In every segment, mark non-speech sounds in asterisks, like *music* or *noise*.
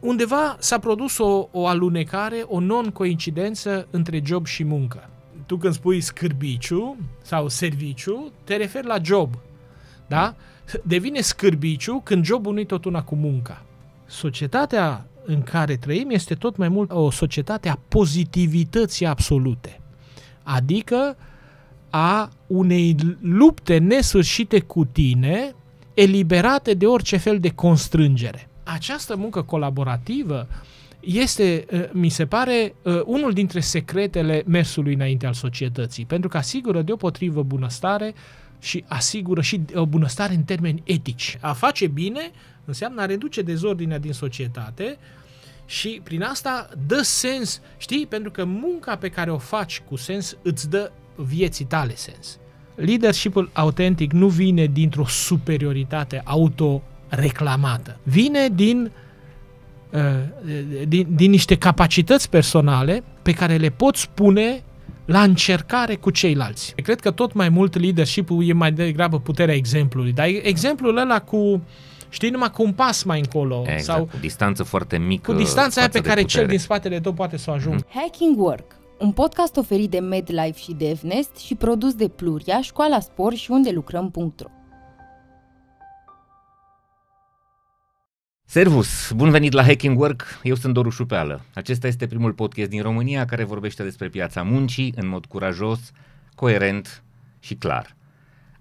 undeva s-a produs o, o alunecare, o non-coincidență între job și muncă. Tu când spui scârbiciu sau serviciu, te referi la job. Da? Devine scârbiciu când jobul nu-i tot una cu munca. Societatea în care trăim este tot mai mult o societate a pozitivității absolute. Adică a unei lupte nesfârșite cu tine, eliberate de orice fel de constrângere această muncă colaborativă este, ă, mi se pare, ă, unul dintre secretele mersului înainte al societății, pentru că asigură deopotrivă bunăstare și asigură și o bunăstare în termeni etici. A face bine înseamnă a reduce dezordinea din societate și prin asta dă sens, știi, pentru că munca pe care o faci cu sens îți dă vieții tale sens. Leadershipul autentic nu vine dintr-o superioritate auto reclamată. Vine din, uh, din, din niște capacități personale pe care le pot spune la încercare cu ceilalți. Cred că tot mai mult leadership-ul e mai degrabă puterea exemplului, dar exemplul ăla cu știi numai cu un pas mai încolo exact, sau cu distanță foarte mică. Cu distanța aia pe care putere. cel din spatele tău poate să o ajungă. Mhm. Hacking Work un podcast oferit de MedLife și DevNest și produs de Pluria, Școala Spor și unde lucrăm.ro. Servus! Bun venit la Hacking Work! Eu sunt Doru Șupeală. Acesta este primul podcast din România care vorbește despre piața muncii în mod curajos, coerent și clar.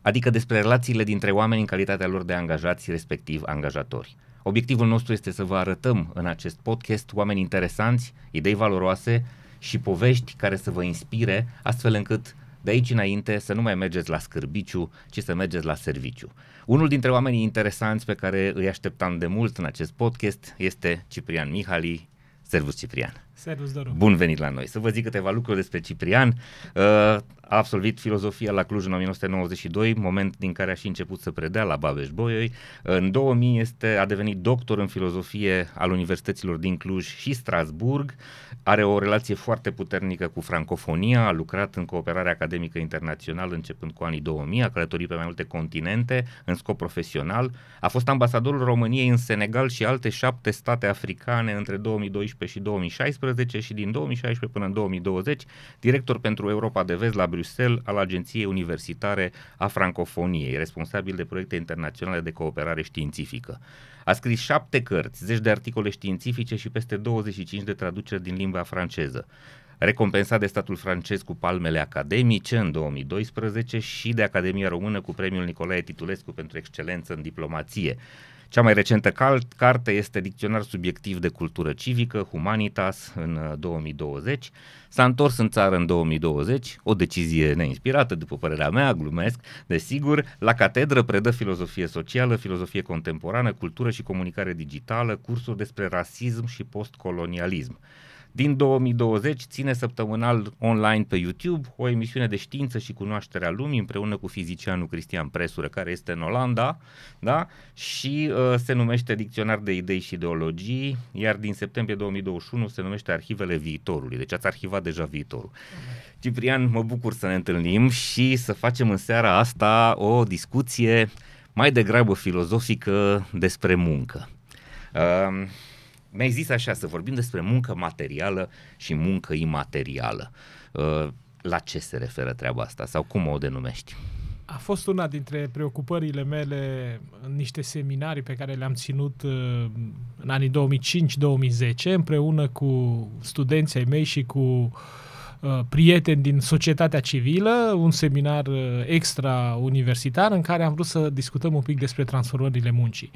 Adică despre relațiile dintre oameni în calitatea lor de angajați, respectiv angajatori. Obiectivul nostru este să vă arătăm în acest podcast oameni interesanți, idei valoroase și povești care să vă inspire, astfel încât de aici înainte să nu mai mergeți la scârbiciu, ci să mergeți la serviciu. Unul dintre oamenii interesanți pe care îi așteptam de mult în acest podcast este Ciprian Mihali. Servus Ciprian! Servus, Doru! Bun venit la noi! Să vă zic câteva lucruri despre Ciprian. Uh, a absolvit filozofia la Cluj în 1992, moment din care a și început să predea la babeș bolyai În 2000 este, a devenit doctor în filozofie al universităților din Cluj și Strasburg. Are o relație foarte puternică cu francofonia, a lucrat în cooperare academică internațională începând cu anii 2000, a călătorit pe mai multe continente în scop profesional. A fost ambasadorul României în Senegal și alte șapte state africane între 2012 și 2016 și din 2016 până în 2020 director pentru Europa de Vest la Bruxelles Bruxelles al Agenției Universitare a Francofoniei, responsabil de proiecte internaționale de cooperare științifică. A scris șapte cărți, zeci de articole științifice și peste 25 de traduceri din limba franceză recompensat de statul francez cu palmele academice în 2012 și de Academia Română cu premiul Nicolae Titulescu pentru excelență în diplomație. Cea mai recentă cal- carte este Dicționar Subiectiv de Cultură Civică, Humanitas, în 2020. Uh, S-a întors în țară în 2020, o decizie neinspirată, după părerea mea, glumesc, desigur. La catedră predă filozofie socială, filozofie contemporană, cultură și comunicare digitală, cursuri despre rasism și postcolonialism. Din 2020 ține săptămânal online pe YouTube o emisiune de știință și cunoașterea lumii împreună cu fizicianul Cristian Presură, care este în Olanda, da? și uh, se numește Dicționar de idei și ideologii, iar din septembrie 2021 se numește Arhivele viitorului, deci ați arhivat deja viitorul. Ciprian, mă bucur să ne întâlnim și să facem în seara asta o discuție mai degrabă filozofică despre muncă. Uh, mi-ai zis așa, să vorbim despre muncă materială și muncă imaterială. Uh, la ce se referă treaba asta sau cum o denumești? A fost una dintre preocupările mele în niște seminarii pe care le-am ținut uh, în anii 2005-2010 împreună cu studenții mei și cu uh, Uh, prieteni din societatea civilă, un seminar uh, extra universitar în care am vrut să discutăm un pic despre transformările muncii.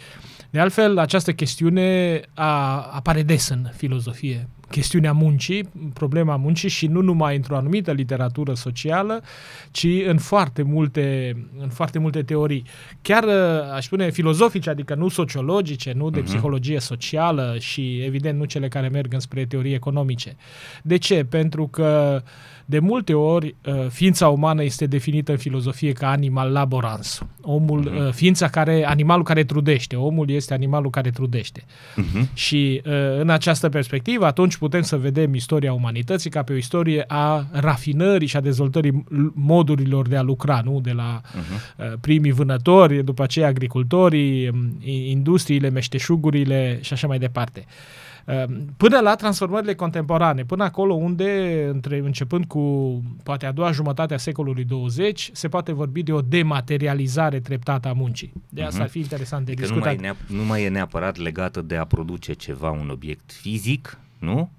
De altfel, această chestiune a, apare des în filozofie chestiunea muncii, problema muncii și nu numai într-o anumită literatură socială, ci în foarte multe, în foarte multe teorii. Chiar, uh, aș spune, filozofice, adică nu sociologice, nu de uh-huh. psihologie socială și, evident, nu cele care merg înspre teorii economice. De ce? Pentru că de multe ori, uh, ființa umană este definită în filozofie ca animal laborans. Omul, uh-huh. ființa care, animalul care trudește. Omul este animalul care trudește. Uh-huh. Și uh, în această perspectivă, atunci putem să vedem istoria umanității ca pe o istorie a rafinării și a dezvoltării modurilor de a lucra, nu? De la uh-huh. primii vânători, după aceea agricultorii, um, industriile, meșteșugurile și așa mai departe. Uh, Ehm, până la transformările contemporane, până acolo unde, între, începând cu poate a doua jumătate a secolului 20, se poate vorbi de o dematerializare treptată a muncii. De asta uh-huh. ar mhm. fi interesant de adică discutat. Nu mai, e nu mai e neapărat legată de a produce ceva, un obiect fizic, nu?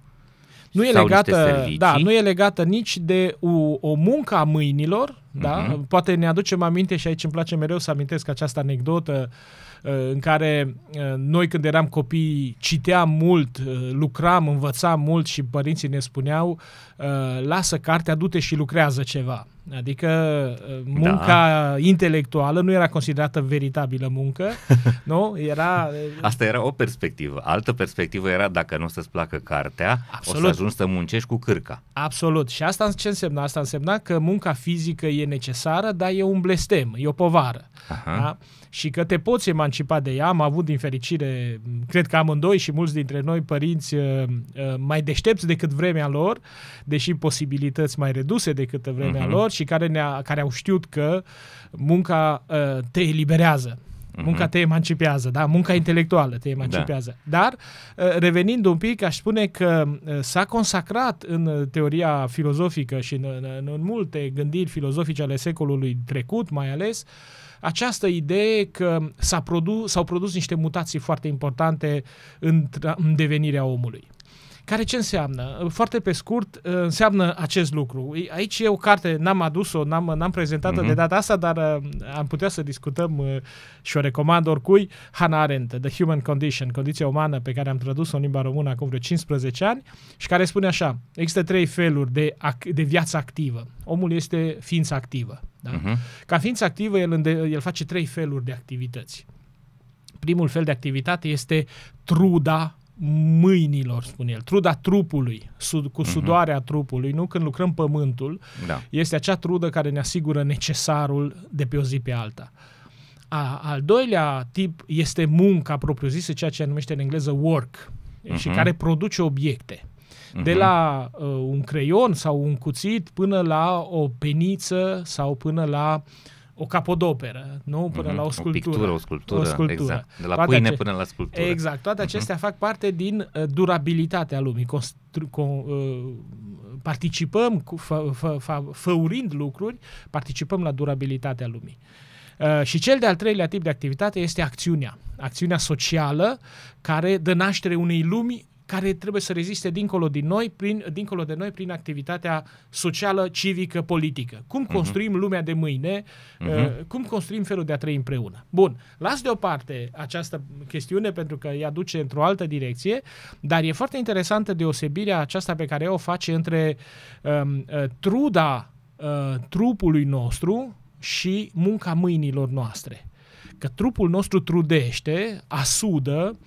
nu e legată, da, nu e legată nici de o, o muncă a mâinilor, da? Uh-huh. Poate ne aducem aminte și aici îmi place mereu să amintesc această anecdotă uh, Uh, în care uh, noi când eram copii citeam mult, uh, lucram, învățam mult și părinții ne spuneau lasă cartea, du-te și lucrează ceva. Adică uh, da. munca da. intelectuală nu era considerată veritabilă muncă, *laughs* nu? Era... Uh, asta era o perspectivă. Altă perspectivă era dacă nu o să-ți placă cartea, Absolut. o să ajungi să muncești cu cârca. Absolut. Și asta ce însemna? Asta însemna că munca fizică e necesară, dar e un blestem, e o povară. Aha. Da? Și că te poți emancipa de ea. Am avut, din fericire, cred că amândoi și mulți dintre noi părinți uh, mai deștepți decât vremea lor, deși posibilități mai reduse decât vremea uh-huh. lor și care, ne-a, care au știut că munca uh, te eliberează. Mhm. Munca te emancipează, da? Munca intelectuală te emancipează. Da. Dar, uh, revenind un pic, aș spune că uh, s-a consacrat în uh, teoria filozofică și în, în, în multe gândiri filozofice ale secolului trecut, mai ales, această idee că s-a produ- s-au produs niște mutații foarte importante în, tra- în devenirea omului. Care ce înseamnă? Foarte pe scurt, uh, înseamnă acest lucru. Aici e o carte, n-am adus-o, n-am, n-am prezentat-o uh-huh. de mhm. data asta, dar uh, am putea să discutăm uh, și o recomand oricui. Hannah Arendt, The Human Condition, condiția umană pe care am tradus-o în limba română acum vreo 15 ani și care spune așa, există trei feluri de, ac- de viață activă. Omul este ființă activă. Da? Uh-huh. Ca ființă activă, el, înde- el face trei feluri de activități. Primul fel de activitate este truda mâinilor, spune el, truda trupului, sud, cu mhm. sudoarea uh-huh. trupului, nu? Când lucrăm pământul, da. este acea trudă care ne asigură necesarul de pe o zi pe alta. A, al doilea tip este munca propriu-zisă, ceea ce numește în engleză work, uh-huh. și care produce obiecte. De mhm. la uh, un creion sau un cuțit până la o peniță sau până la uh, o capodoperă, nu? Până mm-hmm. la o sculptură. O pictură, o sculptură, o sculptură. exact. De la toate pâine ace- până la sculptură. Exact. Toate mhm. acestea mm-hmm. fac parte din uh, durabilitatea lumii. Constru- con, uh, participăm, cu, fă, fă, fă, făurind lucruri, participăm la durabilitatea lumii. Uh, și cel de-al treilea tip de activitate este acțiunea. Acțiunea socială care dă naștere unei lumi care trebuie să reziste dincolo, din noi, prin, dincolo de noi prin activitatea socială, civică, politică. Cum mhm. construim uh-huh. lumea de mâine, uh-huh. cum construim felul de a trăi împreună. Bun, las deoparte această chestiune pentru că ea duce într-o altă direcție, dar e foarte interesantă deosebirea aceasta pe care o face între um, uh, truda uh, trupului nostru și munca mâinilor noastre că trupul nostru trudește, asudă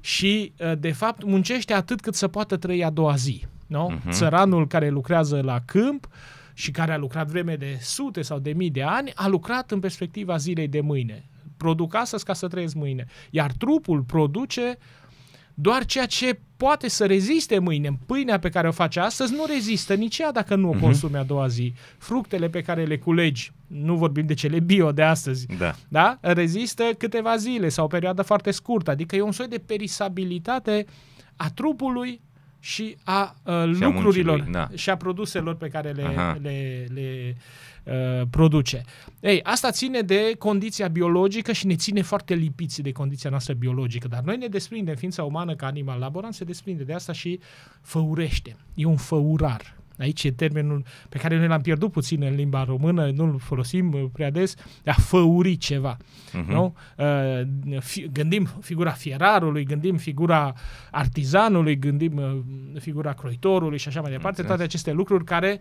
și, uh, de fapt, muncește atât cât să poată trăi a doua zi. Nu? Uh-huh. Țăranul care lucrează la câmp și care a lucrat vreme de sute sau de mii de ani, a lucrat în perspectiva zilei de mâine. Produc astăzi ca să trăiesc mâine. Iar trupul produce uh, doar ceea ce poate să reziste mâine, pâinea pe care o faci astăzi, nu rezistă nici ea dacă nu o mhm. consumi a doua zi. Fructele pe care le culegi, nu vorbim de cele bio de astăzi, da. Da? rezistă câteva zile sau o perioadă foarte scurtă. Adică e un soi de perisabilitate a trupului, și a uh, și lucrurilor a da. și a produselor pe care le, le, le uh, produce. Ei, asta ține de condiția biologică și ne ține foarte lipiți de condiția noastră biologică, dar noi ne desprindem, ființa umană ca animal laborant se desprinde de asta și făurește. E un făurar. Aici e termenul pe care noi l-am pierdut puțin în limba română, nu-l folosim uh, prea des, de a făuri ceva. Uh-huh. Nu? Uh, fi, gândim figura fierarului, gândim figura artizanului, gândim uh, figura croitorului și așa mai departe, toate aceste lucruri care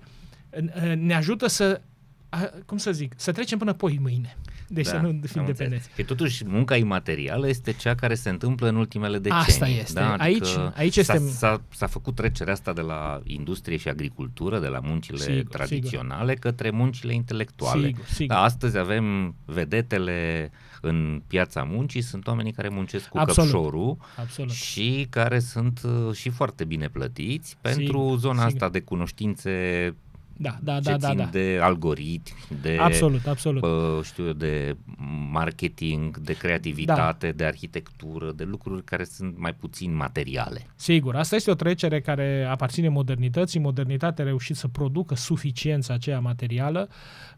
ne ajută să a, cum să zic, să trecem până poi mâine. Deci da, să nu fim dependenți. Că totuși munca imaterială este cea care se întâmplă în ultimele decenii. Asta da? este. Da? Adică aici, aici s-a, este... S-a, s-a făcut trecerea asta de la industrie și agricultură, de la muncile sigur, tradiționale sigur. către muncile intelectuale. Sigur, sigur. Da, astăzi avem vedetele în piața muncii, sunt oamenii care muncesc cu Absolut. căpșorul Absolut. și care sunt uh, și foarte bine plătiți pentru sigur, zona sigur. asta de cunoștințe da, da, da, ce da, da țin da, da. de algoritmi, de absolut, absolut. Bă, știu eu, de marketing, de creativitate, da. de arhitectură, de lucruri care sunt mai puțin materiale. Sigur, asta este o trecere care aparține modernității. Modernitatea a reușit să producă suficiența aceea materială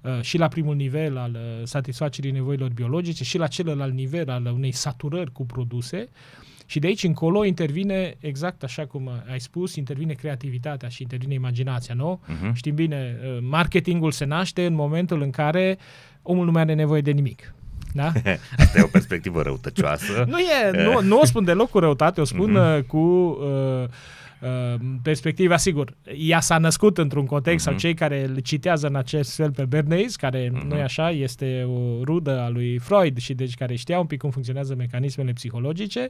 uh, și la primul nivel al uh, satisfacerii nevoilor biologice și la celălalt nivel al unei saturări cu produse. Și de aici încolo intervine, exact așa cum ai spus, intervine creativitatea și intervine imaginația, nu? Uh-huh. Știm bine, uh, marketingul se naște în momentul în care omul nu mai are nevoie de nimic. Da? *laughs* Asta e o perspectivă răutăcioasă. nu e, nu, nu o spun deloc cu răutate, o spun uh-huh. cu... Uh, Ehm, perspectiva, sigur, ea s-a născut într-un context, uh-huh. sau mhm. cei care îl citează în acest fel pe Bernays, care uh-huh. Mhm. nu e așa, este o rudă a lui Freud și deci care știa un pic cum funcționează mecanismele psihologice,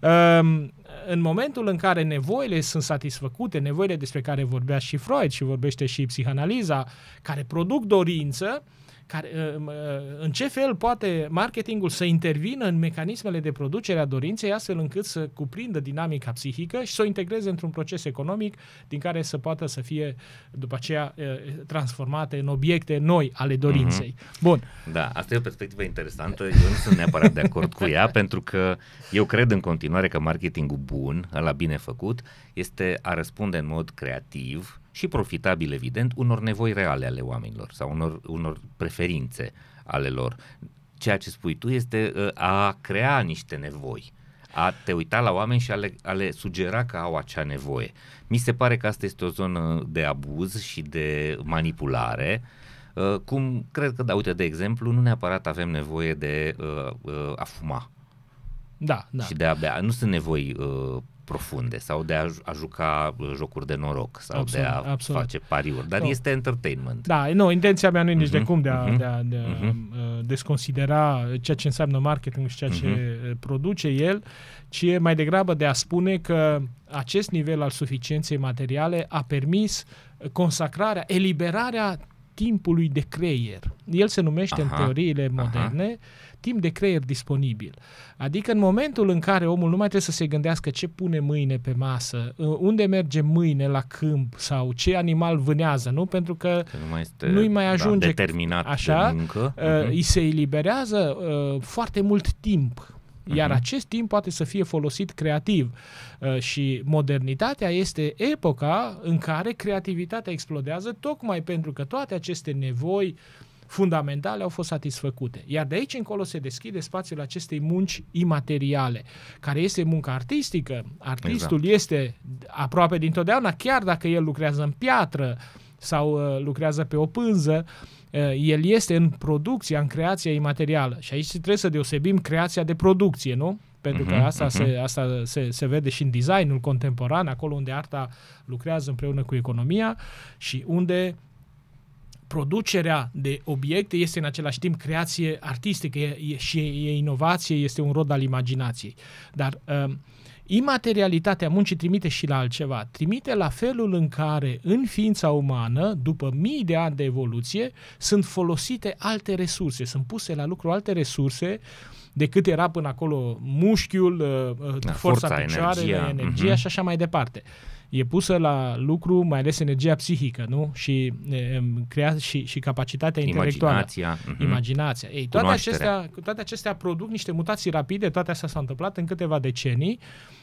ehm, în momentul în care nevoile sunt satisfăcute, nevoile despre care vorbea și Freud și vorbește și psihanaliza, care produc dorință, uh, care, uh, uh, în ce fel poate marketingul să intervină în mecanismele de producere a dorinței astfel încât să cuprindă dinamica psihică și să o integreze într-un proces economic din care să poată să fie după aceea uh, transformate în obiecte noi ale mhm. dorinței. Mm-hmm. Bun. Da, asta e o perspectivă interesantă, eu nu sunt neapărat de acord cu ea *laughs* pentru că eu cred în continuare că marketingul bun, ăla bine făcut, este a răspunde în mod creativ și profitabil, evident, unor nevoi reale ale oamenilor sau unor, unor preferințe ale lor. Ceea ce spui tu este uh, a crea niște nevoi, a te uita la oameni și a le, a le sugera că au acea nevoie. Mi se pare că asta este o zonă de abuz și de manipulare uh, cum cred că, da, uite, de exemplu, nu neapărat avem nevoie de uh, uh, a fuma. Da, da. Și de a bea. Nu sunt nevoi uh, profunde sau de a, a juca uh, jocuri de noroc sau absolut, de a absolut. face pariuri, dar no. este entertainment. Da, nu, intenția mea nu e nici uh-huh, de mhm, cum de a, uh-huh, de a, de a uh-huh. desconsidera ceea ce înseamnă marketing și ceea uh-huh. ce uh, produce el, ci e mai degrabă de a spune că acest nivel al suficienței materiale a permis consacrarea, eliberarea timpului de creier. El se numește aha, în teoriile moderne aha timp de creier disponibil. Adică în momentul în care omul nu mai trebuie să se gândească ce pune mâine pe masă, ă, unde merge mâine la câmp sau ce animal vânează, nu? Pentru că, că nu mai este, nu-i mai ajunge da, determinat așa, de muncă. Uh-huh. îi se eliberează uh, foarte mult timp mhm. iar uh-huh. acest timp poate să fie folosit creativ. Uh, și modernitatea este epoca în care creativitatea explodează tocmai pentru că toate aceste nevoi uh, fundamentale au fost satisfăcute. Iar de aici încolo se deschide spațiul acestei munci imateriale, care este munca artistică. Artistul exact. este aproape dintotdeauna, chiar dacă el lucrează în piatră sau uh, lucrează pe o pânză, uh, el este în producția, în creația imaterială. Și aici trebuie să deosebim creația de producție, nu? Pentru că mhm, asta, uh-huh. se, asta se, se vede și în designul contemporan, acolo unde arta lucrează împreună cu economia și unde producerea de obiecte este în același timp creație artistică e, e, și e inovație, este un rod al imaginației. Dar uh, imaterialitatea muncii trimite și la altceva. Trimite la felul în care în ființa umană, după mii de ani de evoluție, sunt folosite alte resurse, sunt puse la lucru alte resurse decât era până acolo mușchiul, uh, uh da, forța, forța picioarele, energia, energia uh-huh. și așa mai departe. Uh, e pusă la lucru mai ales energia psihică, nu? Și, e, crea, și, și capacitatea intelectuală. Imaginația. Mhm. Uh-huh. Imaginația. Ei, toate, acestea, toate acestea produc niște mutații rapide, toate astea s-au întâmplat în câteva decenii,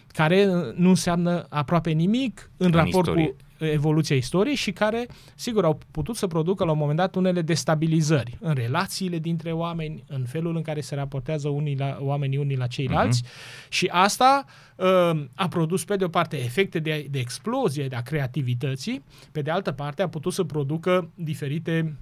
care uh, nu înseamnă aproape nimic în, în raport istorie. cu evoluția istoriei și care, sigur, au putut să producă la un moment dat unele destabilizări în relațiile dintre oameni, în felul în care se raportează unii la, oamenii unii la ceilalți uh-huh. și asta uh, a produs, pe de o parte, efecte de, de explozie, de a creativității, pe de altă parte a putut să producă diferite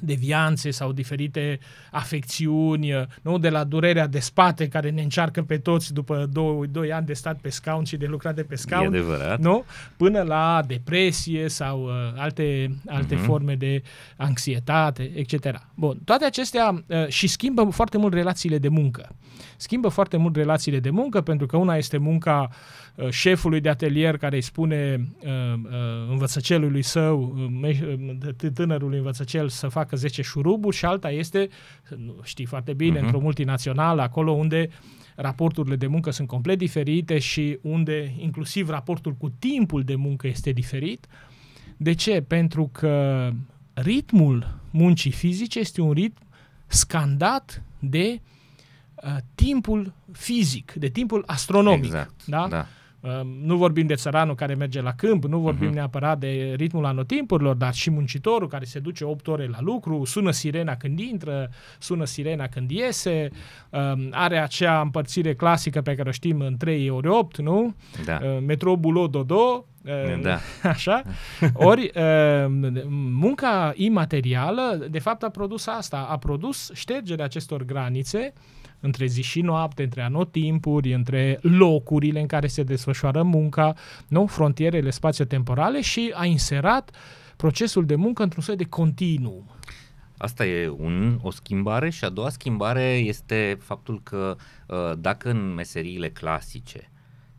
devianțe sau diferite afecțiuni, uh, nu? de la durerea de spate care ne încearcă pe toți după 2 ani de stat pe scaun și de lucrat de pe scaun, nu? până la depresie sau uh, alte, alte uh-huh. forme de anxietate, etc. Bun, toate acestea uh, și schimbă foarte mult relațiile de muncă. Schimbă foarte mult relațiile de muncă pentru că una este munca uh, Uh, șefului de atelier care îi spune uh, uh, învățăcelului său, tânărului învățăcel să facă 10 șuruburi și alta este, știi foarte bine, uh-huh. într-o multinațională, acolo unde raporturile de muncă sunt complet diferite și unde inclusiv raportul cu timpul de muncă este diferit. De ce? Pentru că ritmul muncii fizice este un ritm scandat de uh, timpul fizic, de timpul astronomic. Exact, da? da. Ehm, nu vorbim de țăranul care merge la câmp, nu vorbim uh-huh. neapărat de ritmul anotimpurilor, dar și muncitorul care se duce 8 ore la lucru, sună sirena când intră, sună sirena când iese, ehm, are acea împărțire clasică pe care o știm în 3 ori 8, nu? Da. Ehm, Metro Bulo Dodo, da. *laughs* Așa? Ori munca imaterială, de fapt, a produs asta, a produs ștergerea acestor granițe între zi și noapte, între anotimpuri, între locurile în care se desfășoară munca, nu? frontierele spațiotemporale și a inserat procesul de muncă într-un soi de continuum. Asta e un, o schimbare și a doua schimbare este faptul că uh, dacă în meseriile clasice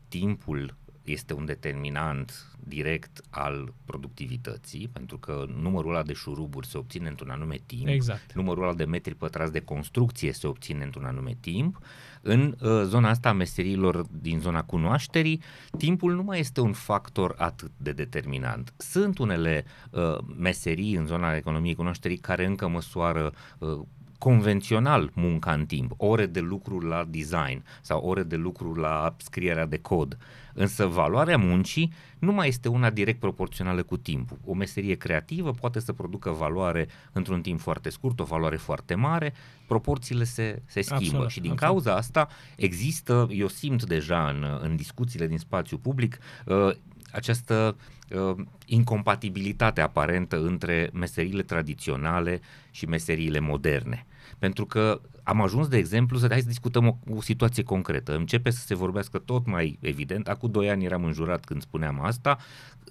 timpul este un determinant direct al productivității, pentru că numărul ăla de șuruburi se obține într-un anume timp, exact. numărul ăla de metri pătrați de construcție se obține într-un anume timp. În uh, zona asta a meserilor din zona cunoașterii, timpul nu mai este un factor atât de determinant. Sunt unele uh, meserii în zona economiei cunoașterii care încă măsoară uh, convențional munca în timp, ore de lucru la design sau ore de lucru la scrierea de cod. Însă valoarea muncii nu mai este una direct proporțională cu timpul. O meserie creativă poate să producă valoare într-un timp foarte scurt, o valoare foarte mare, proporțiile se, se schimbă absolut, și din absolut. cauza asta există, eu simt deja în, în discuțiile din spațiu public, uh, această uh, incompatibilitate aparentă între meserile tradiționale și meserile moderne. Pentru că am ajuns, de exemplu, să hai să discutăm o, o situație concretă. Începe să se vorbească tot mai evident, acum doi ani eram înjurat când spuneam asta,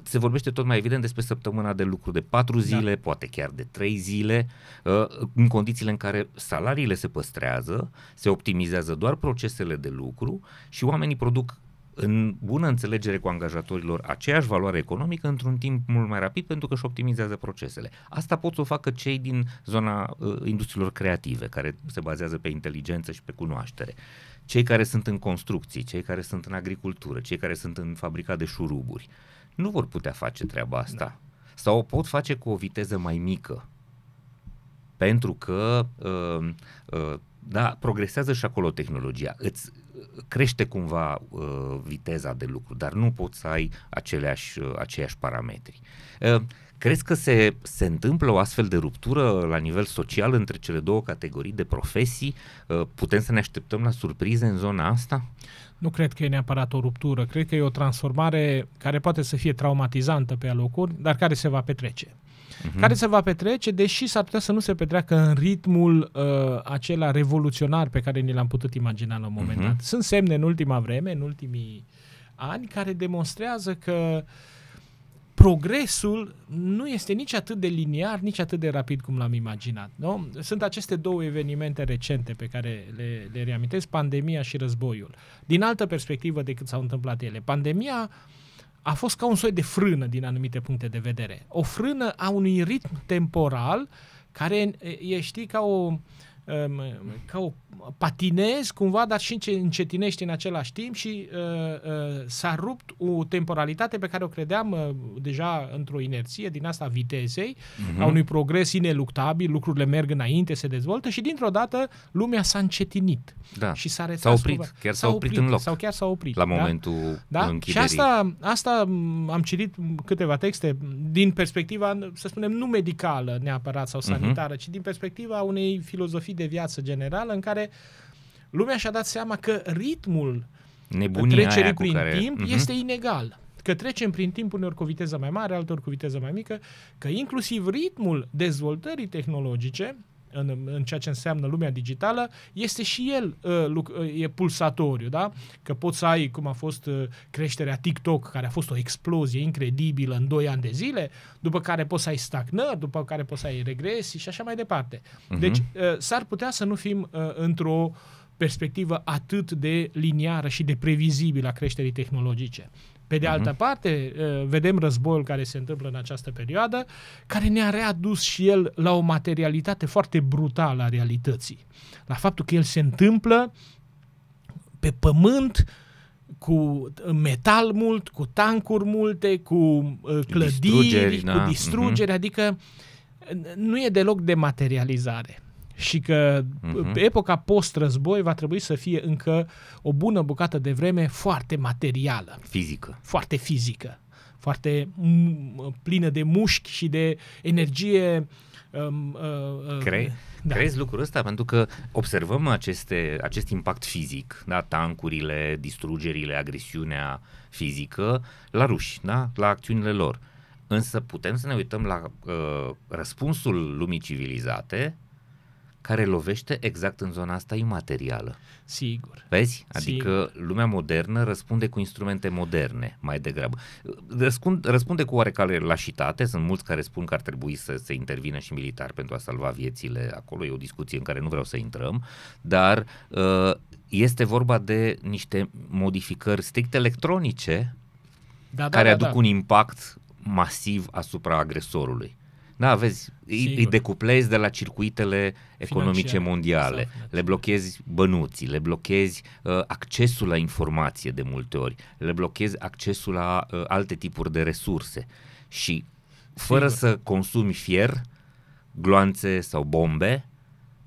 se vorbește tot mai evident despre săptămâna de lucru de patru da. zile, da. poate chiar de trei zile, uh, în condițiile în care salariile se păstrează, se optimizează doar procesele de lucru și oamenii produc în bună înțelegere cu angajatorilor aceeași valoare economică într-un timp mult mai rapid pentru că își optimizează procesele. Asta pot să o facă cei din zona uh, industriilor creative, care se bazează pe inteligență și pe cunoaștere. Cei care sunt în construcții, cei care sunt în agricultură, cei care sunt în fabrica de șuruburi, nu vor putea face treaba asta. Da. Sau o pot face cu o viteză mai mică. Pentru că, uh, uh, da, progresează și acolo tehnologia. Îți crește cumva uh, viteza de lucru, dar nu poți să ai aceleași, uh, aceiași parametri. Uh, Crezi că se, se întâmplă o astfel de ruptură la nivel social între cele două categorii de profesii? Uh, putem să ne așteptăm la surprize în zona asta? Nu cred că e neapărat o ruptură, cred că e o transformare care poate să fie traumatizantă pe alocuri, dar care se va petrece uh-huh. care se va petrece, deși s-ar putea să nu se petreacă în ritmul uh, acela revoluționar pe care ni l-am putut imagina la un moment uh-huh. dat. Sunt semne în ultima vreme, în ultimii ani, care demonstrează că progresul nu este nici atât de liniar, nici atât de rapid cum l-am imaginat. Nu? Sunt aceste două evenimente recente pe care le, le reamintesc, pandemia și războiul. Din altă perspectivă decât s-au întâmplat ele. Pandemia uh, a fost ca un soi de frână din anumite puncte de vedere. O frână a unui ritm temporal care e, știi, ca o, Ehm, ca o patinez cumva, dar și încetinești în același timp și uh, uh, s-a rupt o temporalitate pe care o credeam uh, deja într-o inerție din asta vitezei, uh-huh. a unui progres ineluctabil, lucrurile merg înainte, se dezvoltă și dintr-o dată lumea s-a încetinit da. și s-a retras. S-a oprit, cumva. chiar s-a, s-a oprit, oprit în loc. Sau chiar s-a oprit. La da? momentul da? închiderii. Și asta, asta am citit câteva texte din perspectiva, să spunem, nu medicală neapărat sau mhm. sanitară, uh-huh. ci din perspectiva unei filozofii filozofii de viață generală în care lumea și-a dat seama că ritmul Nebunia trecerii prin care... timp uh-huh. este inegal. Că trecem prin timp uneori cu viteză mai mare, alteori cu viteză mai mică, că inclusiv ritmul dezvoltării tehnologice în, în ceea ce înseamnă lumea digitală, este și el uh, uh, e pulsatoriu, da? Că poți să ai, cum a fost uh, creșterea TikTok, care a fost o explozie incredibilă în 2 ani de zile, după care poți să ai stagnări, după care poți să ai regresii și așa mai departe. Uh-huh. Deci uh, s-ar putea să nu fim uh, într-o uh, perspectivă atât de liniară și de previzibilă a creșterii tehnologice. Pe de altă uh-huh. parte, uh, vedem războiul care se întâmplă în această perioadă, care ne-a readus și el la o materialitate foarte brutală a realității. La faptul că el se întâmplă pe pământ, cu metal mult, cu tancuri multe, cu uh, clădiri, distrugeri, cu da. distrugeri, da. adică nu e deloc de materializare și că uh-huh. epoca post-război va trebui să fie încă o bună bucată de vreme foarte materială. Fizică. Foarte fizică. Foarte plină de mușchi și de energie. Um, uh, uh, Cre- da. Crezi lucrul ăsta? Pentru că observăm aceste, acest impact fizic, da? tancurile, distrugerile, agresiunea fizică la ruși, da? la acțiunile lor. Însă putem să ne uităm la uh, răspunsul lumii civilizate care lovește exact în zona asta imaterială. Sigur. Vezi? Adică Sigur. lumea modernă răspunde cu instrumente moderne mai degrabă. Răspund, răspunde cu oarecare lașitate, sunt mulți care spun că ar trebui să se intervină și militar pentru a salva viețile acolo, e o discuție în care nu vreau să intrăm, dar uh, este vorba de niște modificări strict electronice da, da, care da, aduc da. un impact masiv asupra agresorului. Da, vezi, îi, îi decuplezi de la circuitele economice Financiar, mondiale, exact, exact. le blochezi bănuții, le blochezi uh, accesul la informație de multe ori, le blochezi accesul la uh, alte tipuri de resurse și fără Sigur. să consumi fier, gloanțe sau bombe,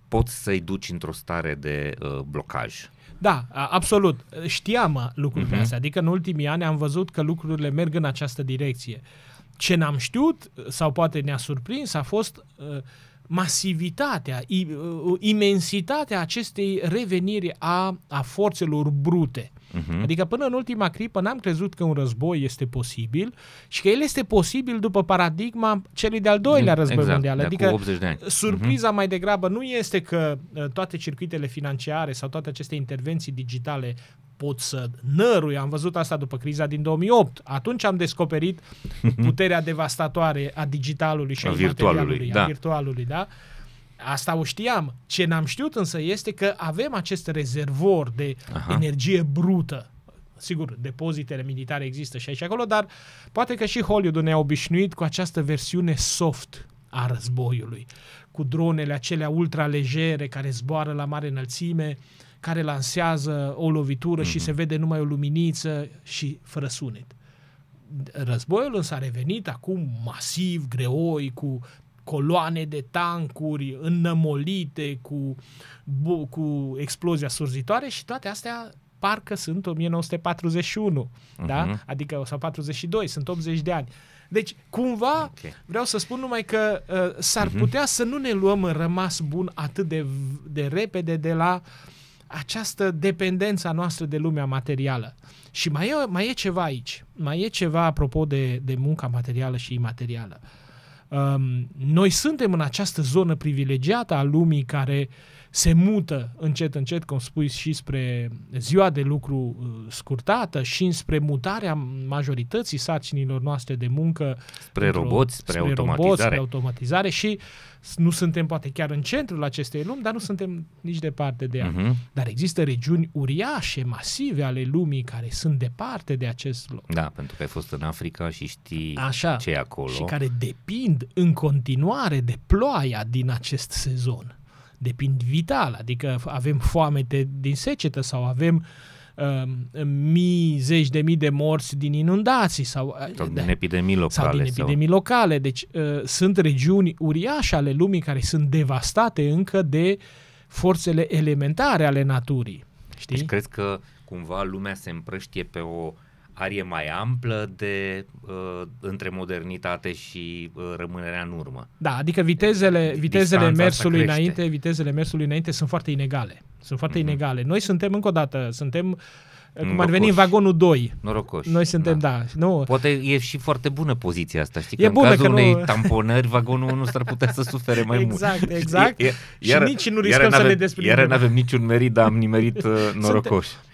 poți să-i duci într-o stare de uh, blocaj. Da, absolut. Știam uh, lucrurile uh-huh. astea, adică în ultimii ani am văzut că lucrurile merg în această direcție. Uh, ce n-am știut, sau poate ne-a surprins, a fost uh, masivitatea, uh, uh, imensitatea acestei reveniri a, a forțelor brute. Uh-huh. Adică până în ultima clipă n-am crezut că un război este posibil și că el este posibil după paradigma celui de-al doilea mm, război exact, mondial. Adică 80 de ani. surpriza uh-huh. mai degrabă nu este că toate circuitele financiare sau toate aceste intervenții digitale pot să nărui. Am văzut asta după criza din 2008. Atunci am descoperit *laughs* puterea devastatoare a digitalului și a, a virtualului. Da. A virtualului da? Asta o știam. Ce n-am știut însă este că avem acest rezervor de Aha. energie brută. Sigur, depozitele militare există și aici acolo, dar poate că și Hollywood ne-a obișnuit cu această versiune soft a războiului, cu dronele acelea ultralegere care zboară la mare înălțime, uh, care lansează o lovitură mm-hmm. și mhm. se vede numai o luminiță și fără sunet. Războiul însă a revenit acum masiv, greoi, cu coloane de tancuri înnămolite, cu, bu, cu explozia surzitoare și toate astea parcă sunt 1941, uh-huh. da? Mhm. Adică sau 42, sunt 80 de ani. Deci, cumva, okay. vreau să spun numai că uh, s-ar uh-huh. putea să nu ne luăm în rămas bun atât de, de repede de la uh, această dependență a noastră de lumea materială. Și mai e, mai e ceva aici, mai e ceva apropo de, de munca materială și imaterială. Um, noi suntem în această zonă privilegiată a lumii care uh, se mută încet, încet, cum spui, și spre ziua de lucru uh, scurtată și spre mutarea majorității sarcinilor noastre de muncă. Spre roboți, spre, spre automatizare. Roboți, spre automatizare și nu suntem poate chiar în centrul acestei lumi, dar nu suntem nici departe de ea. Uh-huh. Dar există regiuni uriașe, masive ale lumii care sunt departe de acest loc. Da, pentru că ai fost în Africa și știi ce e acolo. Și care depind în continuare de ploaia din acest sezon depind vital, adică avem foamete din secetă sau avem uh, mii, zeci de mii de morți din inundații sau, uh, sau din da. epidemii locale. Sau din epidemii sau... locale. Deci uh, sunt regiuni uriașe ale lumii care sunt devastate încă de forțele elementare ale naturii. Știi? Deci crezi că cumva lumea se împrăștie pe o uh, arie mai amplă de uh, între modernitate și uh, rămânerea în urmă. Da, adică vitezele, deci, vitezele mersului înainte, vitezele mersului înainte sunt foarte inegale. Sunt foarte mm-hmm. inegale. Noi suntem încă o dată, suntem uh, cum ar veni în vagonul 2. Norocoși. Noi suntem, da. da nu. Poate e și foarte bună poziția asta, știi? Că e în bună, cazul că unei nu... tamponări, vagonul nu s-ar putea să sufere mai exact, mult. Exact, *laughs* exact. Iar, și nici nu riscăm să ne desprindem. Iar nu avem niciun merit, dar am nimerit uh, norocoși. Suntem,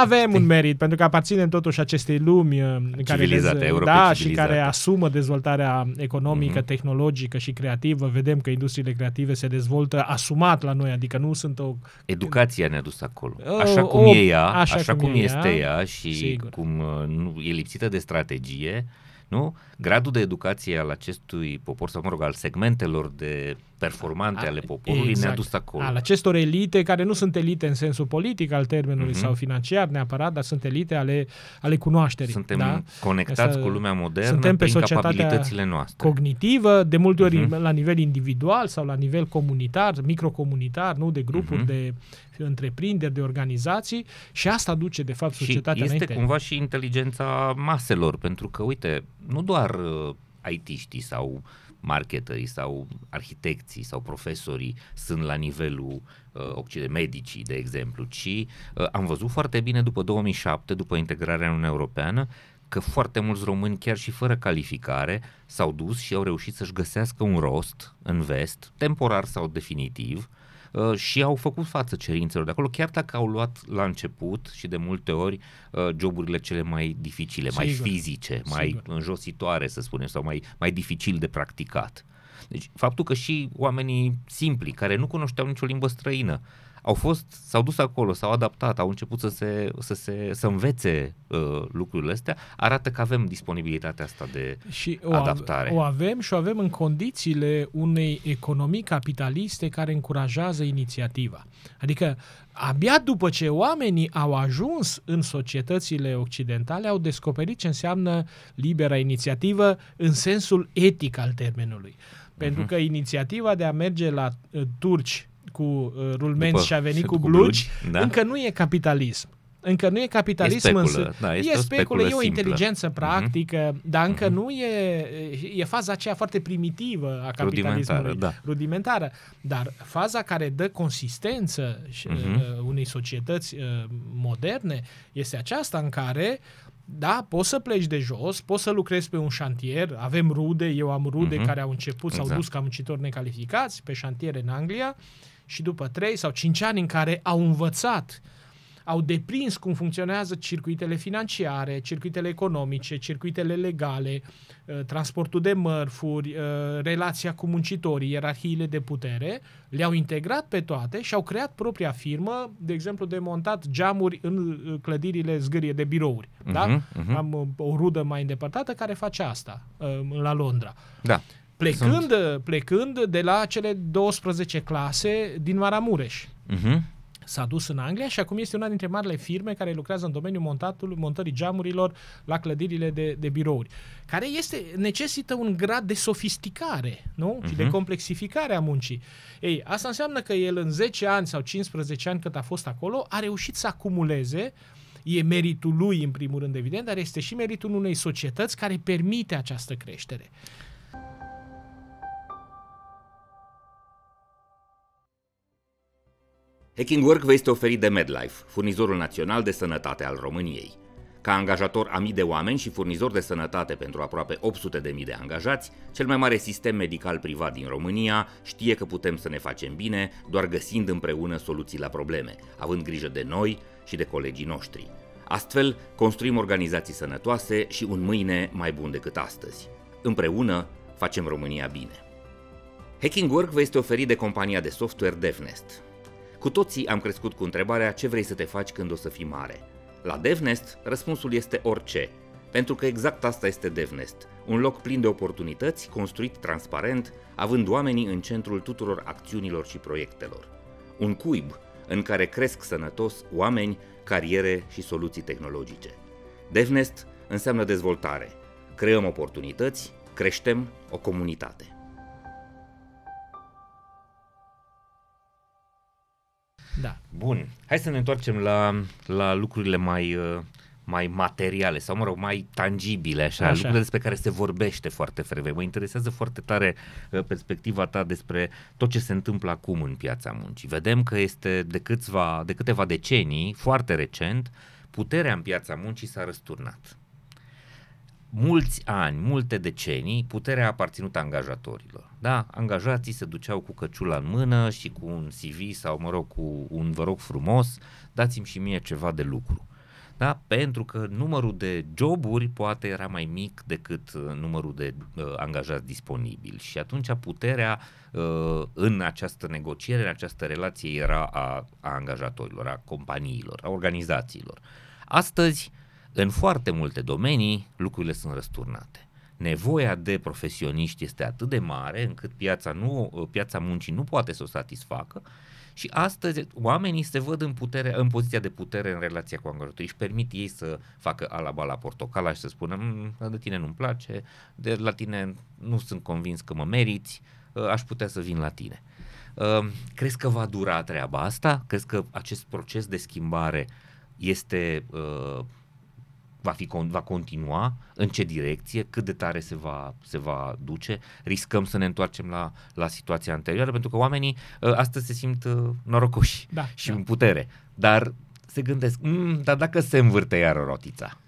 avem un merit, pentru că aparținem totuși acestei lumi uh, care, da, și care asumă dezvoltarea economică, mm-hmm. tehnologică și creativă. Vedem că industriile creative se dezvoltă asumat la noi, adică nu sunt o... Educația ne-a dus acolo. Așa o, cum o, e ea, așa, așa cum, cum este ea, ea și sigur. cum uh, nu, e lipsită de strategie, nu? Gradul de educație al acestui popor, sau mă rog, al segmentelor de performante ale poporului exact. ne-a dus acolo. Al acestor elite care nu sunt elite în sensul politic al termenului mm-hmm. sau financiar neapărat, dar sunt elite ale, ale cunoașterii. Suntem da? conectați Asta, cu lumea modernă suntem pe prin capabilitățile noastre. cognitivă, de multe ori mm-hmm. la nivel individual sau la nivel comunitar, microcomunitar, nu de grupuri, mm-hmm. de întreprinderi, de organizații și asta duce de fapt societatea și este înainte. cumva și inteligența maselor, pentru că uite, nu doar uh, IT-știi sau marketerii sau arhitecții sau profesorii sunt la nivelul uh, occide, medicii, de exemplu, ci uh, am văzut foarte bine după 2007, după integrarea în Uniunea Europeană, că foarte mulți români, chiar și fără calificare, s-au dus și au reușit să-și găsească un rost în vest, temporar sau definitiv, uh, uh, și au făcut față cerințelor de acolo, chiar dacă au luat la început și de multe ori uh, joburile cele mai dificile, Sigur. mai fizice, Sigur. mai înjositoare, să spunem, sau mai, mai dificil de practicat. Deci, faptul că și oamenii simpli, care nu cunoșteau nicio limbă străină, uh, au fost, s-au dus acolo, s-au adaptat, au început să se, să se să învețe uh, lucrurile astea, arată că avem disponibilitatea asta de și o adaptare. O avem și o avem în condițiile unei economii capitaliste care încurajează inițiativa. Adică abia după ce oamenii au ajuns în societățile occidentale, au descoperit ce înseamnă libera inițiativă în sensul etic al termenului. Pentru mhm. că inițiativa de a merge la uh, turci cu uh, rulmenți După și a venit cu blugi, da. încă nu e capitalism. Încă nu e capitalism, e speculă, însă da, este e speculă, speculă e o inteligență simplă. Mhm. practică, uh-huh. dar încă uh-huh. nu e, e faza aceea foarte primitivă a capitalismului, rudimentară, da. rudimentară dar faza care dă consistență uh-huh. unei societăți uh, moderne este aceasta în care da, poți să pleci de jos, poți să lucrezi pe un șantier, avem rude, eu am rude uh-huh. care au început, exact. s-au dus ca muncitori necalificați pe șantiere în Anglia, uh, și după 3 sau 5 ani în care au învățat, au deprins cum funcționează circuitele financiare, circuitele economice, circuitele legale, uh, transportul de mărfuri, uh, relația cu muncitorii, ierarhiile de putere, le-au integrat pe toate și au creat propria firmă, de exemplu, de montat geamuri în uh, clădirile zgârie de birouri. Uh-huh, da? uh-huh. Am o rudă mai îndepărtată care face asta la Londra. Da. Plecând, Sunt. plecând de la cele 12 clase din Maramureș. Uh-huh. S-a dus în Anglia și acum este una dintre marile firme care lucrează în domeniul montatului, montării geamurilor la clădirile de, de birouri, care este, necesită un grad de sofisticare nu? Uh-huh. și de mhm. complexificare a muncii. Ei, asta înseamnă că el în 10 ani sau 15 ani cât a fost acolo a reușit să acumuleze e meritul lui, în primul rând, evident, dar este și meritul unei societăți care permite această creștere. Hacking Work vă este oferit de MedLife, furnizorul național de sănătate al României. Ca angajator a mii de oameni și furnizor de sănătate pentru aproape 800 de mii de angajați, cel mai mare sistem medical privat din România știe că putem să ne facem bine doar găsind împreună soluții la probleme, având grijă de noi și de colegii noștri. Astfel, construim organizații sănătoase și un mâine mai bun decât astăzi. Împreună facem România bine. Hacking Work vă este oferit de compania de software DevNest, cu toții am crescut cu întrebarea ce vrei să te faci când o să fii mare. La DevNest, răspunsul este orice, pentru că exact asta este DevNest, un loc plin de oportunități, construit transparent, având oamenii în centrul tuturor acțiunilor și proiectelor. Un cuib în care cresc sănătos oameni, cariere și soluții tehnologice. DevNest înseamnă dezvoltare. Creăm oportunități, creștem o comunitate. Da. Bun. Hai să ne întoarcem la, la lucrurile mai, uh, mai materiale sau, mă rog, mai tangibile, așa, așa. lucrurile despre care se vorbește foarte frecvent. Mă interesează foarte tare uh, perspectiva ta despre tot ce se întâmplă acum în piața muncii. Vedem că este de, câțiva, de câteva decenii, foarte recent, puterea în piața muncii s-a răsturnat mulți ani, multe decenii, puterea a aparținut angajatorilor. Da? Angajații se duceau cu căciula în mână și cu un CV sau, mă rog, cu un vă rog frumos, dați-mi și mie ceva de lucru. Da? Pentru că numărul de joburi poate era mai mic decât uh, numărul de uh, angajați disponibili și atunci puterea uh, în această negociere, în această relație era a, a angajatorilor, a companiilor, a organizațiilor. Astăzi uh, în foarte multe domenii lucrurile sunt răsturnate. Nevoia de profesioniști este atât de mare încât piața, nu, piața muncii nu poate să o satisfacă și astăzi oamenii se văd în, putere, în poziția de putere în relația cu angajatorii și permit ei să facă alaba la portocala și să spună mm, de tine nu-mi place, de la tine nu sunt convins că mă meriți, ă, aș putea să vin la tine. Ă, crezi că va dura treaba asta? Crezi că acest proces de schimbare este ă, va, fi, va continua, în ce direcție, cât de tare se va, se va duce. Riscăm să ne întoarcem la, la situația anterioară, pentru că oamenii ă, astăzi se simt ă, norocoși da, și da. în putere, dar se gândesc, mm, dar dacă se învârte iar rotița?